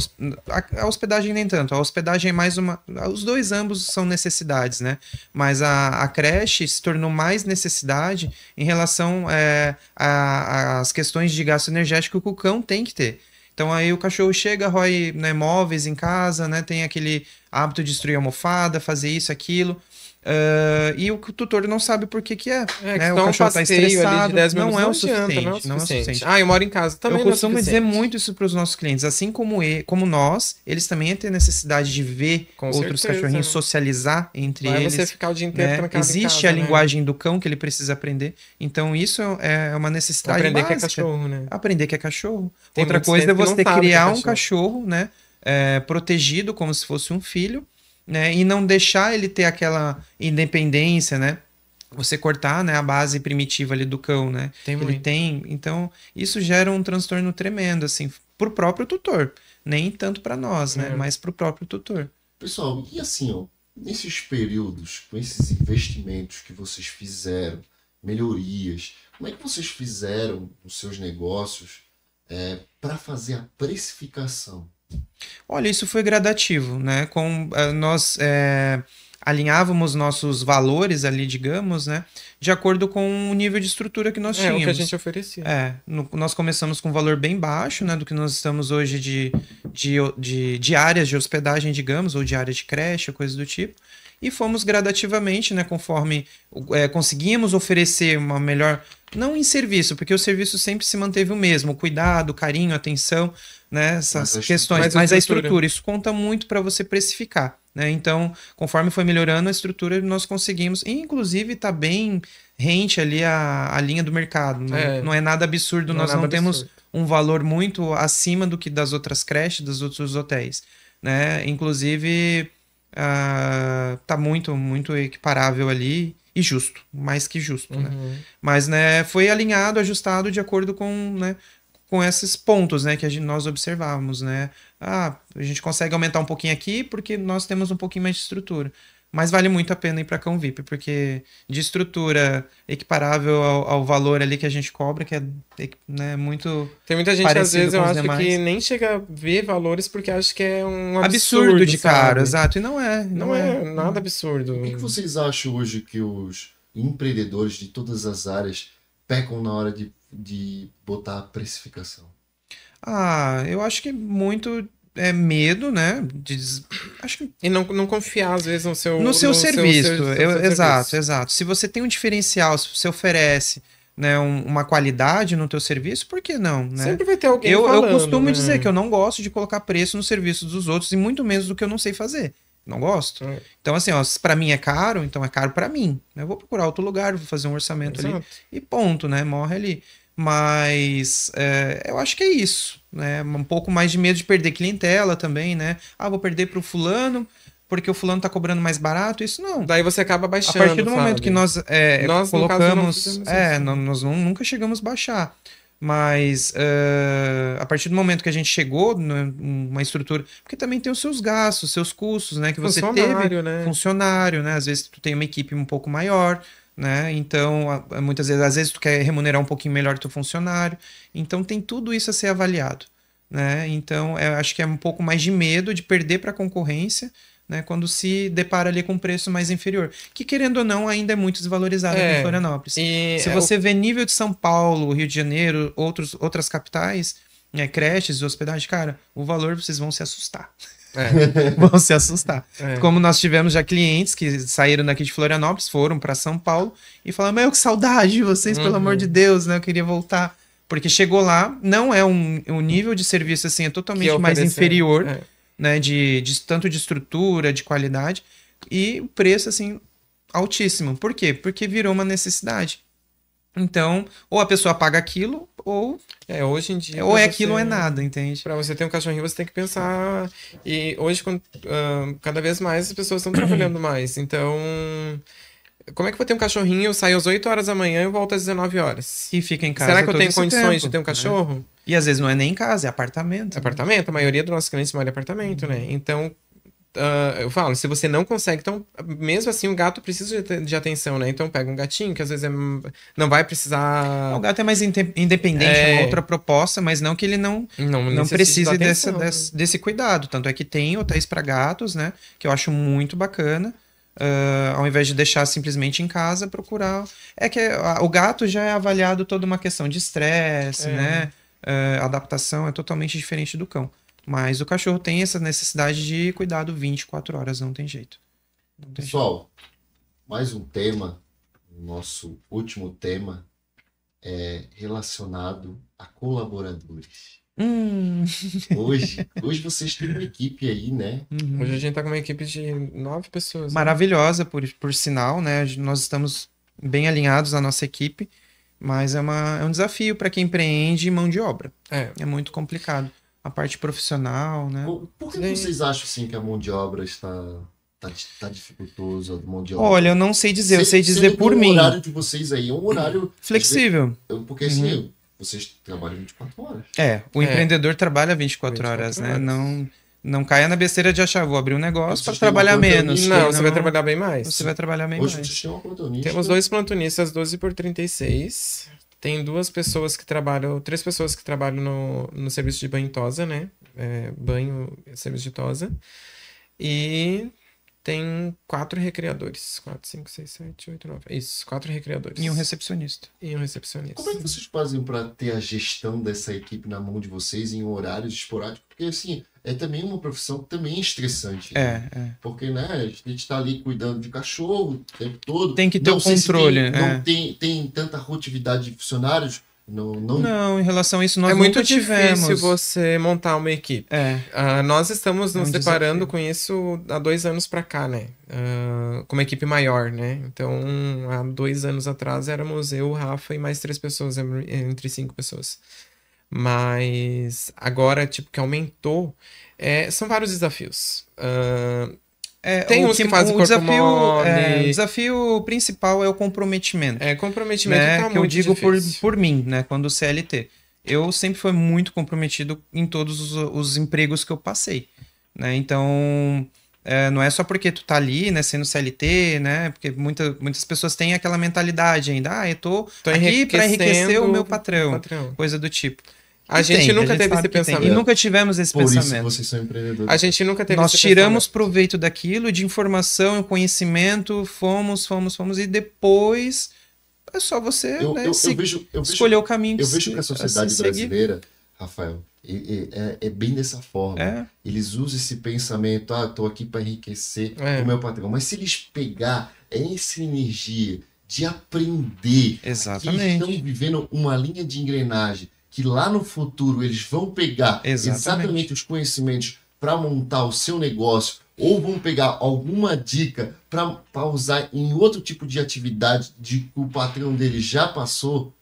a, hospedagem nem tanto. A hospedagem é mais uma... Os dois ambos são necessidades, né? Mas a, a creche se tornou mais necessidade em relação é, às é, questões de gasto energético que o cão tem que ter. Então aí o cachorro chega, rói né, móveis em casa, né? Tem aquele hábito de destruir a almofada, fazer isso, aquilo. Uh, e o tutor não sabe por que que é. é né? O cachorro tá estressado. não, é o é suficiente, não, é o suficiente. Ah, eu moro em casa também. Eu é costumo é dizer muito isso para os nossos clientes. Assim como, como nós, eles também têm necessidade de ver Com outros certeza, cachorrinhos, né? socializar entre Vai eles. você ficar o dia inteiro né? Existe casa, né? a né? linguagem do cão que ele precisa aprender. Então, isso é, é uma necessidade Aprender básica. que é cachorro, né? Aprender que é cachorro. Tem Outra coisa é você criar um cachorro, cachorro né? protegido como se fosse um filho né? E não deixar ele ter aquela independência, né? Você cortar, né, a base primitiva ali do cão, né? Tem ele tem, então isso gera um transtorno tremendo assim pro próprio tutor, nem tanto para nós, né? é. né, mas pro próprio tutor. Pessoal, e assim, ó, nesses períodos, com esses investimentos que vocês fizeram, melhorias, como é que vocês fizeram os seus negócios é, para fazer a precificação? Olha, isso foi gradativo, né? Com, eh, nós é, alinhávamos nossos valores ali, digamos, né? De acordo com o nível de estrutura que nós tínhamos. É, o que a gente oferecia. É, no, nós começamos com um valor bem baixo, né? Do que nós estamos hoje de, de, de, de áreas de hospedagem, digamos, ou de área de creche, coisa do tipo e fomos gradativamente, né, conforme é, conseguimos oferecer uma melhor. Não em serviço, porque o serviço sempre se manteve o mesmo, o cuidado, o carinho, a atenção, né, essas mas questões, mas, mas a estrutura, isso conta muito para você precificar. Né? Então, conforme foi melhorando a estrutura, nós conseguimos, e inclusive está bem rente ali a, a linha do mercado. Não é, não é nada absurdo, não é nós é nada não absurdo. temos um valor muito acima do que das outras creches, dos outros hotéis. Né? Inclusive, uh, tá muito, muito equiparável ali e justo, mais que justo, né? uhum. né? Mas, né, foi alinhado, ajustado de acordo com, né, com esses pontos, né, que gente, nós observávamos, né? Ah, a gente consegue aumentar um pouquinho aqui porque nós temos um pouquinho mais de estrutura. Mas vale muito a pena ir para cão VIP, porque de estrutura equiparável ao, ao, valor ali que a gente cobra, que é né, muito. Tem muita gente, às vezes, eu acho demais. que nem chega a ver valores porque acho que é um absurdo. absurdo de caro, exato. E não é. Não, não é, é, nada absurdo. O que vocês acham hoje que os empreendedores de todas as áreas pecam na hora de, de botar a precificação? Ah, eu acho que muito é, medo, né? De, acho que... E não, não confiar, às vezes, no seu... No seu no serviço, seu, seu, seu, exato, serviço. exato. Se você tem um diferencial, se você oferece né, um, uma qualidade no teu serviço, por que não? Né? Sempre vai ter alguém eu, falando, Eu costumo né? dizer que eu não gosto de colocar preço no serviço dos outros, e muito menos do que eu não sei fazer. Não gosto. É. Então, assim, ó, se pra mim é caro, então é caro para mim. Eu vou procurar outro lugar, vou fazer um orçamento exato. ali. E ponto, né? Morre ali. Mas é, eu acho que é isso, né? Um pouco mais de medo de perder clientela também, né? Ah, vou perder para o fulano, porque o fulano tá cobrando mais barato, isso não. Daí você acaba baixando. A partir do sabe? momento que nós, é, nós colocamos. Caso, é, nós nunca chegamos a baixar. Mas uh, a partir do momento que a gente chegou numa né, estrutura, porque também tem os seus gastos, seus custos, né? Que você teve. Né? Funcionário, né? Às vezes tu tem uma equipe um pouco maior, né? Então, muitas vezes, às vezes tu quer remunerar um pouquinho melhor teu funcionário. Então, tem tudo isso a ser avaliado, né? Então, eu é, acho que é um pouco mais de medo de perder para a concorrência, né? Quando se depara ali com um preço mais inferior, que querendo ou não ainda é muito desvalorizado é, em Florianópolis. se é você o... vê nível de São Paulo, Rio de Janeiro, outros, outras capitais, né, creches, hospedagem, cara, o valor vocês vão se assustar. É. vão se assustar. É. Como nós tivemos já clientes que saíram daqui de Florianópolis, foram para São Paulo e falaram: Meu, que saudade de vocês, uhum. pelo amor de uhum. Deus, né? Eu queria voltar. Porque chegou lá, não é um, um nível de serviço assim, é totalmente é mais inferior, é. né? De, de tanto de estrutura, de qualidade, e o preço, assim, altíssimo. Por quê? Porque virou uma necessidade. Então, ou a pessoa paga aquilo, ou é, hoje em dia. É, ou é aquilo ou é nada, entende? Para você ter um cachorrinho, você tem que pensar. E hoje, ah, cada vez mais as pessoas estão trabalhando mais. Então, como é que eu vou ter um cachorrinho? Eu saio às 8 horas da manhã e volto às 19 horas. E fica em casa. Será que eu tenho condições tempo, de ter um né? cachorro? Né? E às vezes não é nem em casa, é apartamento. É né? Apartamento, a maioria dos nossos clientes mora em apartamento, uhum. né? Então, Uh, eu falo, se você não consegue, então, mesmo assim, o gato precisa de, de, atenção, né? Então, pega um gatinho, que às vezes é, não vai precisar. O gato é mais independente, é, é uma outra proposta, mas não que ele não, não, não precise dessa, né? desse, desse, cuidado. Tanto é que tem hotéis para gatos, né? Que eu acho muito bacana. Uh, ao invés de deixar simplesmente em casa, procurar. É que a, ah, o gato já é avaliado toda uma questão de estresse, é. né? Uh, adaptação é totalmente diferente do cão. Mas o cachorro tem essa necessidade de cuidado 24 horas, não tem jeito. Não tem Pessoal, jeito. mais um tema, nosso último tema é relacionado a colaboradores. Hum. Hoje, hoje vocês têm uma equipe aí, né? Uhum. Hoje a gente tá com uma equipe de nove pessoas. Né? Maravilhosa, né? por, por sinal, né? Nós estamos bem alinhados na nossa equipe, mas é, uma, é um desafio para quem empreende mão de obra. É. é muito complicado a parte profissional, né? Por que vocês acham assim que a mão de obra está tá, tá dificultosa, mão de obra? Olha, eu não sei dizer, eu sei dizer por mim. O horário de vocês aí é um horário flexível. Dizer, porque assim, uhum. assim, vocês trabalham 24 horas. É, o é. empreendedor trabalha 24, 24 horas, horas, né? Não não caia na besteira de achar, vou abrir um negócio para trabalhar menos. Não, não, você vai trabalhar bem mais. Você vai trabalhar bem Hoje mais. Hoje uma plantonista. Temos dois plantonistas 12 por 36. Tem duas pessoas que trabalham, três pessoas que trabalham no, no serviço de banho e tosa, né? É, banho, serviço de tosa. E tem quatro recreadores. Quatro, cinco, seis, sete, oito, nove. Isso, quatro recreadores. E um recepcionista. E um recepcionista. Como é que vocês fazem para ter a gestão dessa equipe na mão de vocês em horários esporádicos? Porque, assim, é também uma profissão também é estressante. Né? É, é, Porque, né, a gente está ali cuidando de cachorro o tempo todo. Tem que ter não o controle. tem, é. Não tem, tem tanta rotatividade de funcionários. Não, não... não, em relação a isso, nós é muito tivemos. difícil você montar uma equipe. É. Uh, nós estamos nos é um deparando desafio. com isso há dois anos para cá, né? Uh, com uma equipe maior, né? Então, há dois anos atrás éramos eu, Rafa e mais três pessoas, entre cinco pessoas. Mas agora, tipo, que aumentou, é, são vários desafios. Uh, é, tem uns que, que fazem o corpo desafio, mole. É, o desafio principal é o comprometimento. É, comprometimento né? tá que eu digo por, por mim, né? Quando o CLT. Eu sempre fui muito comprometido em todos os, os empregos que eu passei. Né? Então, é, não é só porque tu tá ali, né, sendo CLT, né, porque muita, muitas pessoas têm aquela mentalidade ainda, ah, eu tô, tô aqui para enriquecer o meu patrão, patrão, coisa do tipo. A gente, tem, a gente nunca teve esse pensamento. Tem. E nunca tivemos esse Por pensamento. Isso vocês são empreendedores. A gente nunca teve Nós esse tiramos pensamento. proveito daquilo, de informação, conhecimento, fomos, fomos, fomos, e depois é só você eu, né, eu, eu vejo, escolher o caminho. Eu vejo que a sociedade brasileira, Rafael, é, é, é, bem dessa forma. É. Eles usam esse pensamento, ah, estou aqui para enriquecer é. o meu patrão. Mas se eles pegar essa energia de aprender, Exatamente. estão vivendo uma linha de engrenagem que lá no futuro eles vão pegar exatamente, exatamente os conhecimentos para montar o seu negócio ou vão pegar alguma dica para usar em outro tipo de atividade de que o patrão dele já passou,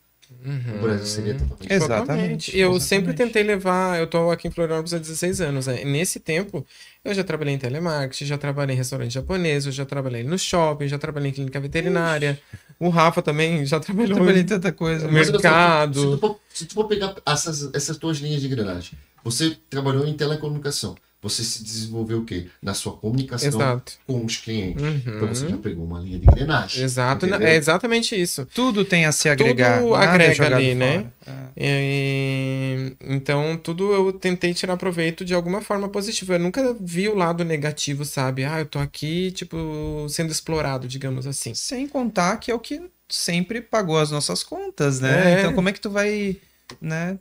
Uhum. O Brasil seria totalmente Exatamente. Eu Exatamente. sempre tentei levar. Eu estou aqui em Florianópolis há 16 anos, né? nesse tempo, eu já trabalhei em telemarketing, já trabalhei em restaurante japonês, eu já trabalhei no shopping, já trabalhei em clínica veterinária. Ixi. O Rafa também já trabalhou. trabalhei em tanta coisa. Né? Mas assim, mercado. Se tu, for, se tu for pegar essas, essas tuas linhas de engrenagem, você trabalhou em telecomunicação você se desenvolveu o quê? Na sua comunicação Exato. com os clientes. Uhum. Então você já pegou uma linha de engrenagem. Exato, né? entendeu? é exatamente isso. Tudo tem a se agregar. Tudo é agrega ali, né? É. E, então, tudo eu tentei tirar proveito de alguma forma positiva. Eu nunca vi o lado negativo, sabe? Ah, eu tô aqui, tipo, sendo explorado, digamos assim. Sem contar que é o que sempre pagou as nossas contas, né? É. Então, como é que tu vai, né?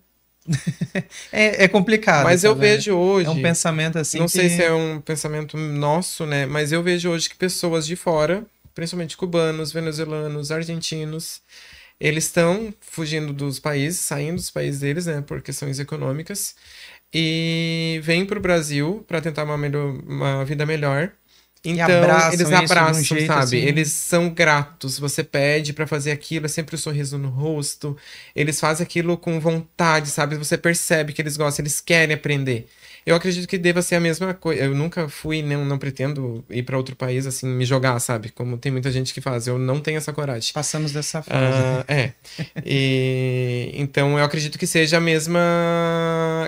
é, é, complicado. Mas eu tá vendo? vejo hoje. É um pensamento assim. Não que... sei se é um pensamento nosso, né? Mas eu vejo hoje que pessoas de fora, principalmente cubanos, venezuelanos, argentinos, eles estão fugindo dos países, saindo dos países deles, né? Por questões econômicas. E vêm para o Brasil para tentar uma, melhor, uma vida melhor então, abraçam eles abraçam, um jeito, sabe? Assim. Eles são gratos. Você pede para fazer aquilo, é sempre o um sorriso no rosto. Eles fazem aquilo com vontade, sabe? Você percebe que eles gostam, eles querem aprender. Eu acredito que deva ser a mesma coisa. Eu nunca fui, não, não pretendo ir para outro país assim, me jogar, sabe? Como tem muita gente que faz. Eu não tenho essa coragem. Passamos dessa ah, fase. Uh, É. e, então eu acredito que seja a mesma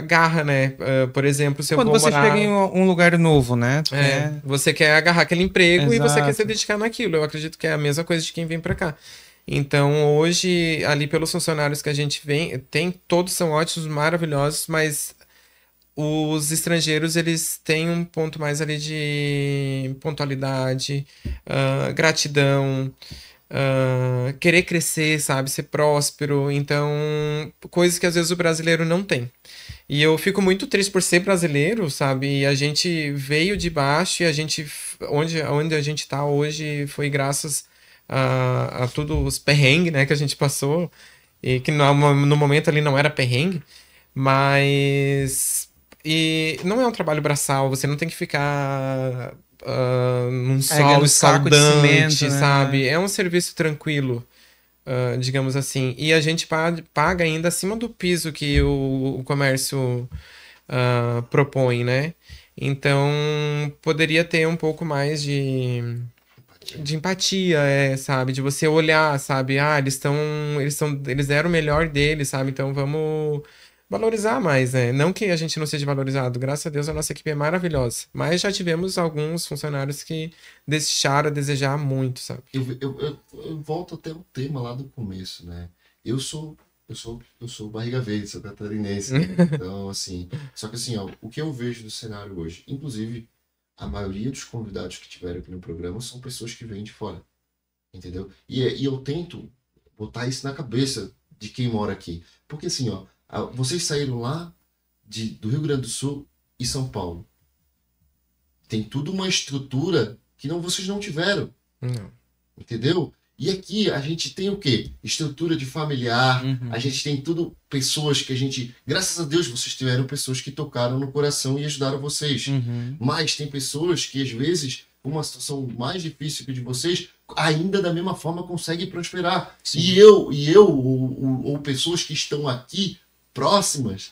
garra, né? Uh, por exemplo, se Quando eu vou você chega em um lugar novo, né? É, é. Você quer agarrar aquele emprego Exato. e você quer se dedicar naquilo. Eu acredito que é a mesma coisa de quem vem para cá. Então, hoje, ali pelos funcionários que a gente vem, tem, todos são ótimos, maravilhosos, mas os estrangeiros, eles têm um ponto mais ali de pontualidade, uh, gratidão, uh, querer crescer, sabe, ser próspero. Então, coisas que às vezes o brasileiro não tem. E eu fico muito triste por ser brasileiro, sabe? E a gente veio de baixo e a gente. Onde, onde a gente está hoje foi graças a, a tudo os perrengues, né? Que a gente passou. E que no, no momento ali não era perrengue. Mas. E não é um trabalho braçal, você não tem que ficar uh, num solo saco saudante, né? sabe? É um serviço tranquilo. Uh, digamos assim. E a gente paga ainda acima do piso que o, o comércio uh, propõe, né? Então, poderia ter um pouco mais de empatia. de empatia, é, sabe, de você olhar, sabe, ah, eles estão, eles estão, eles deram o melhor deles, sabe? Então, vamos valorizar mais, né? Não que a gente não seja valorizado, graças a Deus a nossa equipe é maravilhosa. Mas já tivemos alguns funcionários que deixaram a desejar muito, sabe? Eu, eu, eu, eu volto até o tema lá do começo, né? Eu sou eu sou, eu sou barriga verde, sou catarinense. Né? Então, assim. Só que, assim, ó, o que eu vejo do cenário hoje, inclusive, a maioria dos convidados que tiveram aqui no programa são pessoas que vêm de fora. Entendeu? E, é, e eu tento botar isso na cabeça de quem mora aqui. Porque, assim, ó, ah, vocês saíram lá de, do Rio Grande do Sul e São Paulo. Tem tudo uma estrutura que não vocês não tiveram. Não. Entendeu? E aqui a gente tem o quê? Estrutura de familiar, uhum. a gente tem tudo, pessoas que a gente. Graças a Deus vocês tiveram pessoas que tocaram no coração e ajudaram vocês. Uhum. Mas tem pessoas que, às vezes, uma situação mais difícil que de vocês, ainda da mesma forma consegue prosperar. Sim. E eu, e eu ou, ou, ou pessoas que estão aqui próximas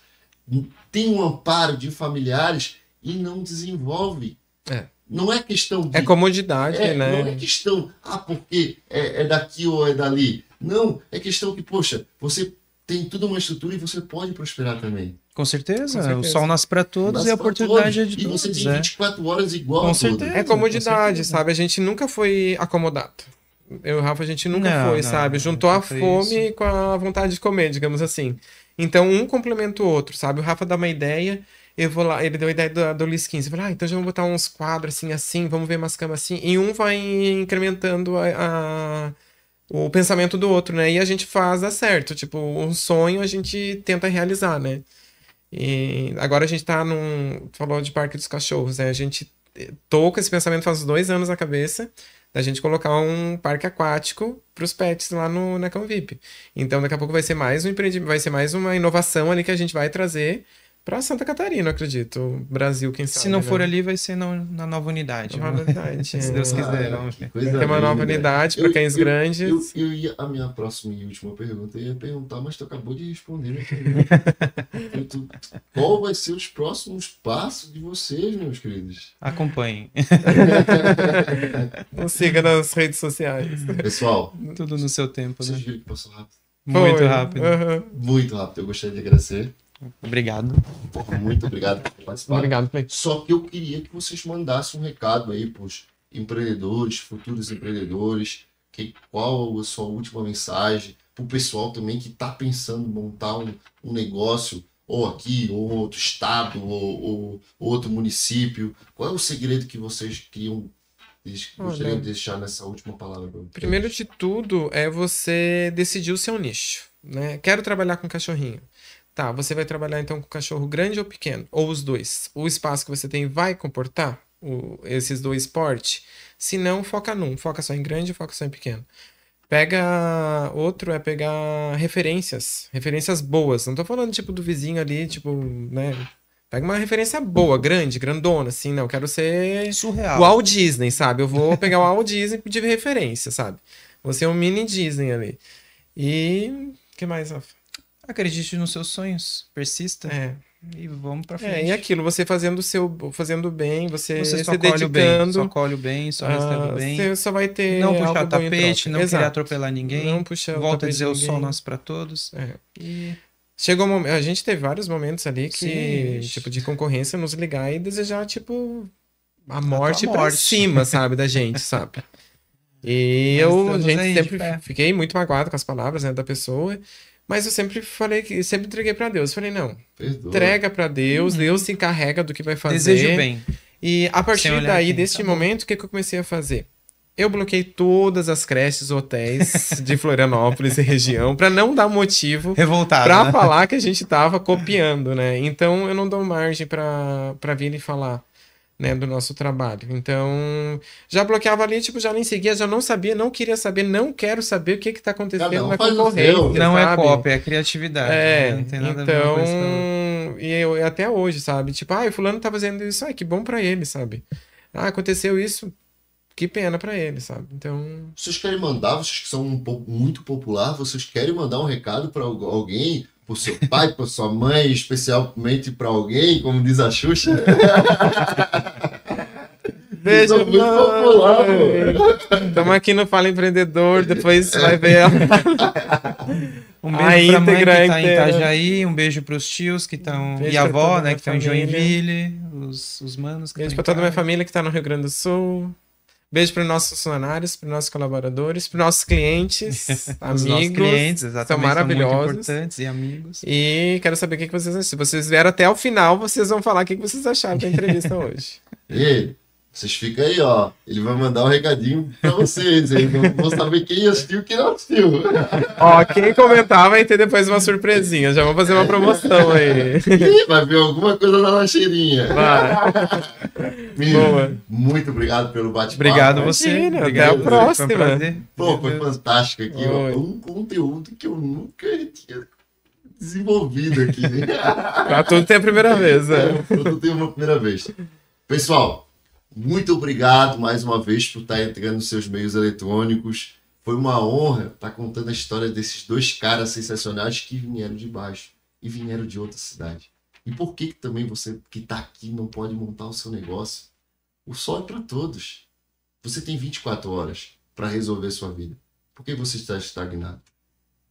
tem um amparo de familiares e não desenvolve. É. Não é questão de. É comodidade, é, né? Não é questão, ah, porque é, é daqui ou é dali. Não, é questão que, poxa, você tem toda uma estrutura e você pode prosperar também. Com certeza. Com certeza. O sol nasce para todos nasce e a oportunidade todos. é de todos. E você tem 24 é. horas igual Com certeza. Todos. É comodidade, sabe? A gente nunca foi acomodado. Eu e o Rafa, a gente nunca não, foi, não, sabe? Juntou a fome isso. com a vontade de comer, digamos assim. Então um complementa o outro, sabe? O Rafa dá uma ideia, eu vou lá, ele deu a ideia do, do Liz 15, falei, ah, então já vamos botar uns quadros assim, assim, vamos ver umas camas assim, e um vai incrementando a, a, o pensamento do outro, né? E a gente faz dar certo, tipo, um sonho a gente tenta realizar, né? E agora a gente tá num. Tu falou de Parque dos Cachorros, né? A gente eh, tô com esse pensamento faz dois anos na cabeça da gente colocar um parque aquático para os pets lá no, na Convip. Então, daqui a pouco vai ser mais um empreendimento, vai ser mais uma inovação ali que a gente vai trazer Pra Santa Catarina, acredito. Brasil, quem sabe. Se não né? for ali, vai ser na, na nova unidade. nova unidade. É. Se Deus ah, quiser. vamos ver. Tem uma nova unidade para cães grandes. Eu, eu, ia, a minha próxima e última pergunta eu ia perguntar, mas tu acabou de responder. tu, né? qual vai ser os próximos passos de vocês, meus queridos? Acompanhem. Nos siga nas redes sociais. Pessoal. Tudo no seu tempo, né? vocês né? viram que passou rápido. Muito Foi. rápido. Uhum. Muito rápido. Eu gostaria de agradecer Obrigado. Muito obrigado por participar. Obrigado, Play. Só que eu queria que vocês mandassem um recado aí pros empreendedores, futuros empreendedores, que, qual a sua última mensagem para o pessoal também que está pensando em montar um, um, negócio ou aqui, ou outro estado, ou, ou, outro município. Qual é o segredo que vocês queriam de deixar nessa última palavra? Primeiro de tudo é você decidir o seu nicho. Né? Quero trabalhar com cachorrinho. Tá, você vai trabalhar então com cachorro grande ou pequeno? Ou os dois? O espaço que você tem vai comportar o, esses dois porte? Se não, foca num. Foca só em grande, foca só em pequeno. Pega. Outro é pegar referências. Referências boas. Não tô falando tipo do vizinho ali, tipo, né? Pega uma referência boa, grande, grandona, assim, não. Quero ser. Surreal. Walt Disney, sabe? Eu vou pegar o Walt Disney de referência, sabe? Você é um mini Disney ali. E. que mais, Rafa? Acredite nos seus sonhos, persista. É. E vamos pra é, frente. É, e aquilo, você fazendo o seu, fazendo bem, você, você se dedicando. Bem, só colhe o bem, só ah, recebe o bem. Você só vai ter Não puxar tapete, não Exato. querer atropelar ninguém. Não puxar Volta a dizer o som nosso pra todos. É. E... Chegou um momento, a gente teve vários momentos ali que, Sim. tipo, de concorrência nos ligar e desejar, tipo, a morte, a morte. pra cima, sabe, da gente, sabe? E Mas eu, gente, sempre fiquei muito magoado com as palavras, né, da pessoa. Mas eu sempre falei que sempre entreguei para Deus. Falei, não. Perdoa. Entrega para Deus, uhum. Deus se encarrega do que vai fazer. Desejo bem. E a partir daí, aqui, deste tá momento, o que, que eu comecei a fazer? Eu bloqueei todas as creches, hotéis de Florianópolis e região para não dar motivo para né? falar que a gente estava copiando, né? Então eu não dou margem para vir e falar né, do nosso trabalho. Então, já bloqueava ali, tipo, já nem seguia, já não sabia, não queria saber, não quero saber o que está acontecendo na concorrência. Não, é cópia, é criatividade. É, né? não tem nada então, e eu, até hoje, sabe? Tipo, ah, o fulano tá fazendo isso, ai, que bom para ele, sabe? Ah, aconteceu isso, que pena para ele, sabe? Então. Vocês querem mandar, vocês que são um, muito popular, vocês querem mandar um recado para alguém pro seu pai, pra sua mãe, especialmente para alguém, como diz a Xuxa. Beijo, é. muito popular, Estamos aqui no Fala Empreendedor, depois você vai ver ela. Um beijo a pra mãe que tá em Itajaí, um beijo pros tios que estão... Um e né, a avó, né, que estão em Joinville, os, os manos que Beijo pra toda a minha família que tá no Rio Grande do Sul. Beijo para nossos funcionários, para nossos colaboradores, para nossos clientes, amigos. nossos clientes, exatamente. São maravilhosos. São importantes e amigos. E quero saber o que vocês acham. Se vocês vieram até o final, vocês vão falar o que vocês acharam da entrevista hoje. E vocês ficam aí, ó. Ele vai mandar um recadinho pra vocês, hein? Vão saber quem assistiu e quem não assistiu. Ó, quem comentar vai ter depois uma surpresinha. Já vou fazer uma promoção aí. vai ver alguma coisa na lancheirinha. Vai. Boa. Muito obrigado pelo bate-papo. Obrigado né? você. Imagina, obrigado, até a próxima. Foi um Pô, foi fantástico aqui. Ó, um conteúdo que eu nunca tinha desenvolvido aqui. pra tudo tem a primeira vez, né? É, pra tudo tem uma primeira vez. Pessoal, muito obrigado mais uma vez por estar tá entrando nos seus meios eletrônicos. Foi uma honra estar tá contando a história desses dois caras sensacionais que vieram de baixo e vieram de outra cidade. E por que, que também você que está aqui não pode montar o seu negócio? O sol é para todos. Você tem 24 horas para resolver sua vida. Por que você está estagnado?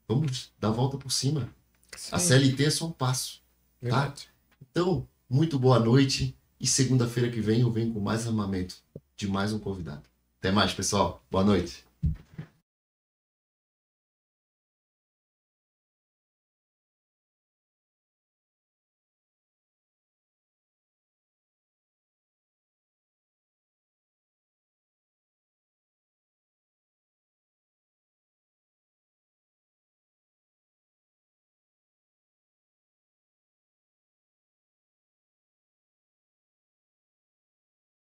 Vamos dar a volta por cima. Sim. A CLT é só um passo. Tá? Então, muito boa noite. E segunda-feira que vem eu venho com mais armamento de mais um convidado. Até mais, pessoal. Boa noite.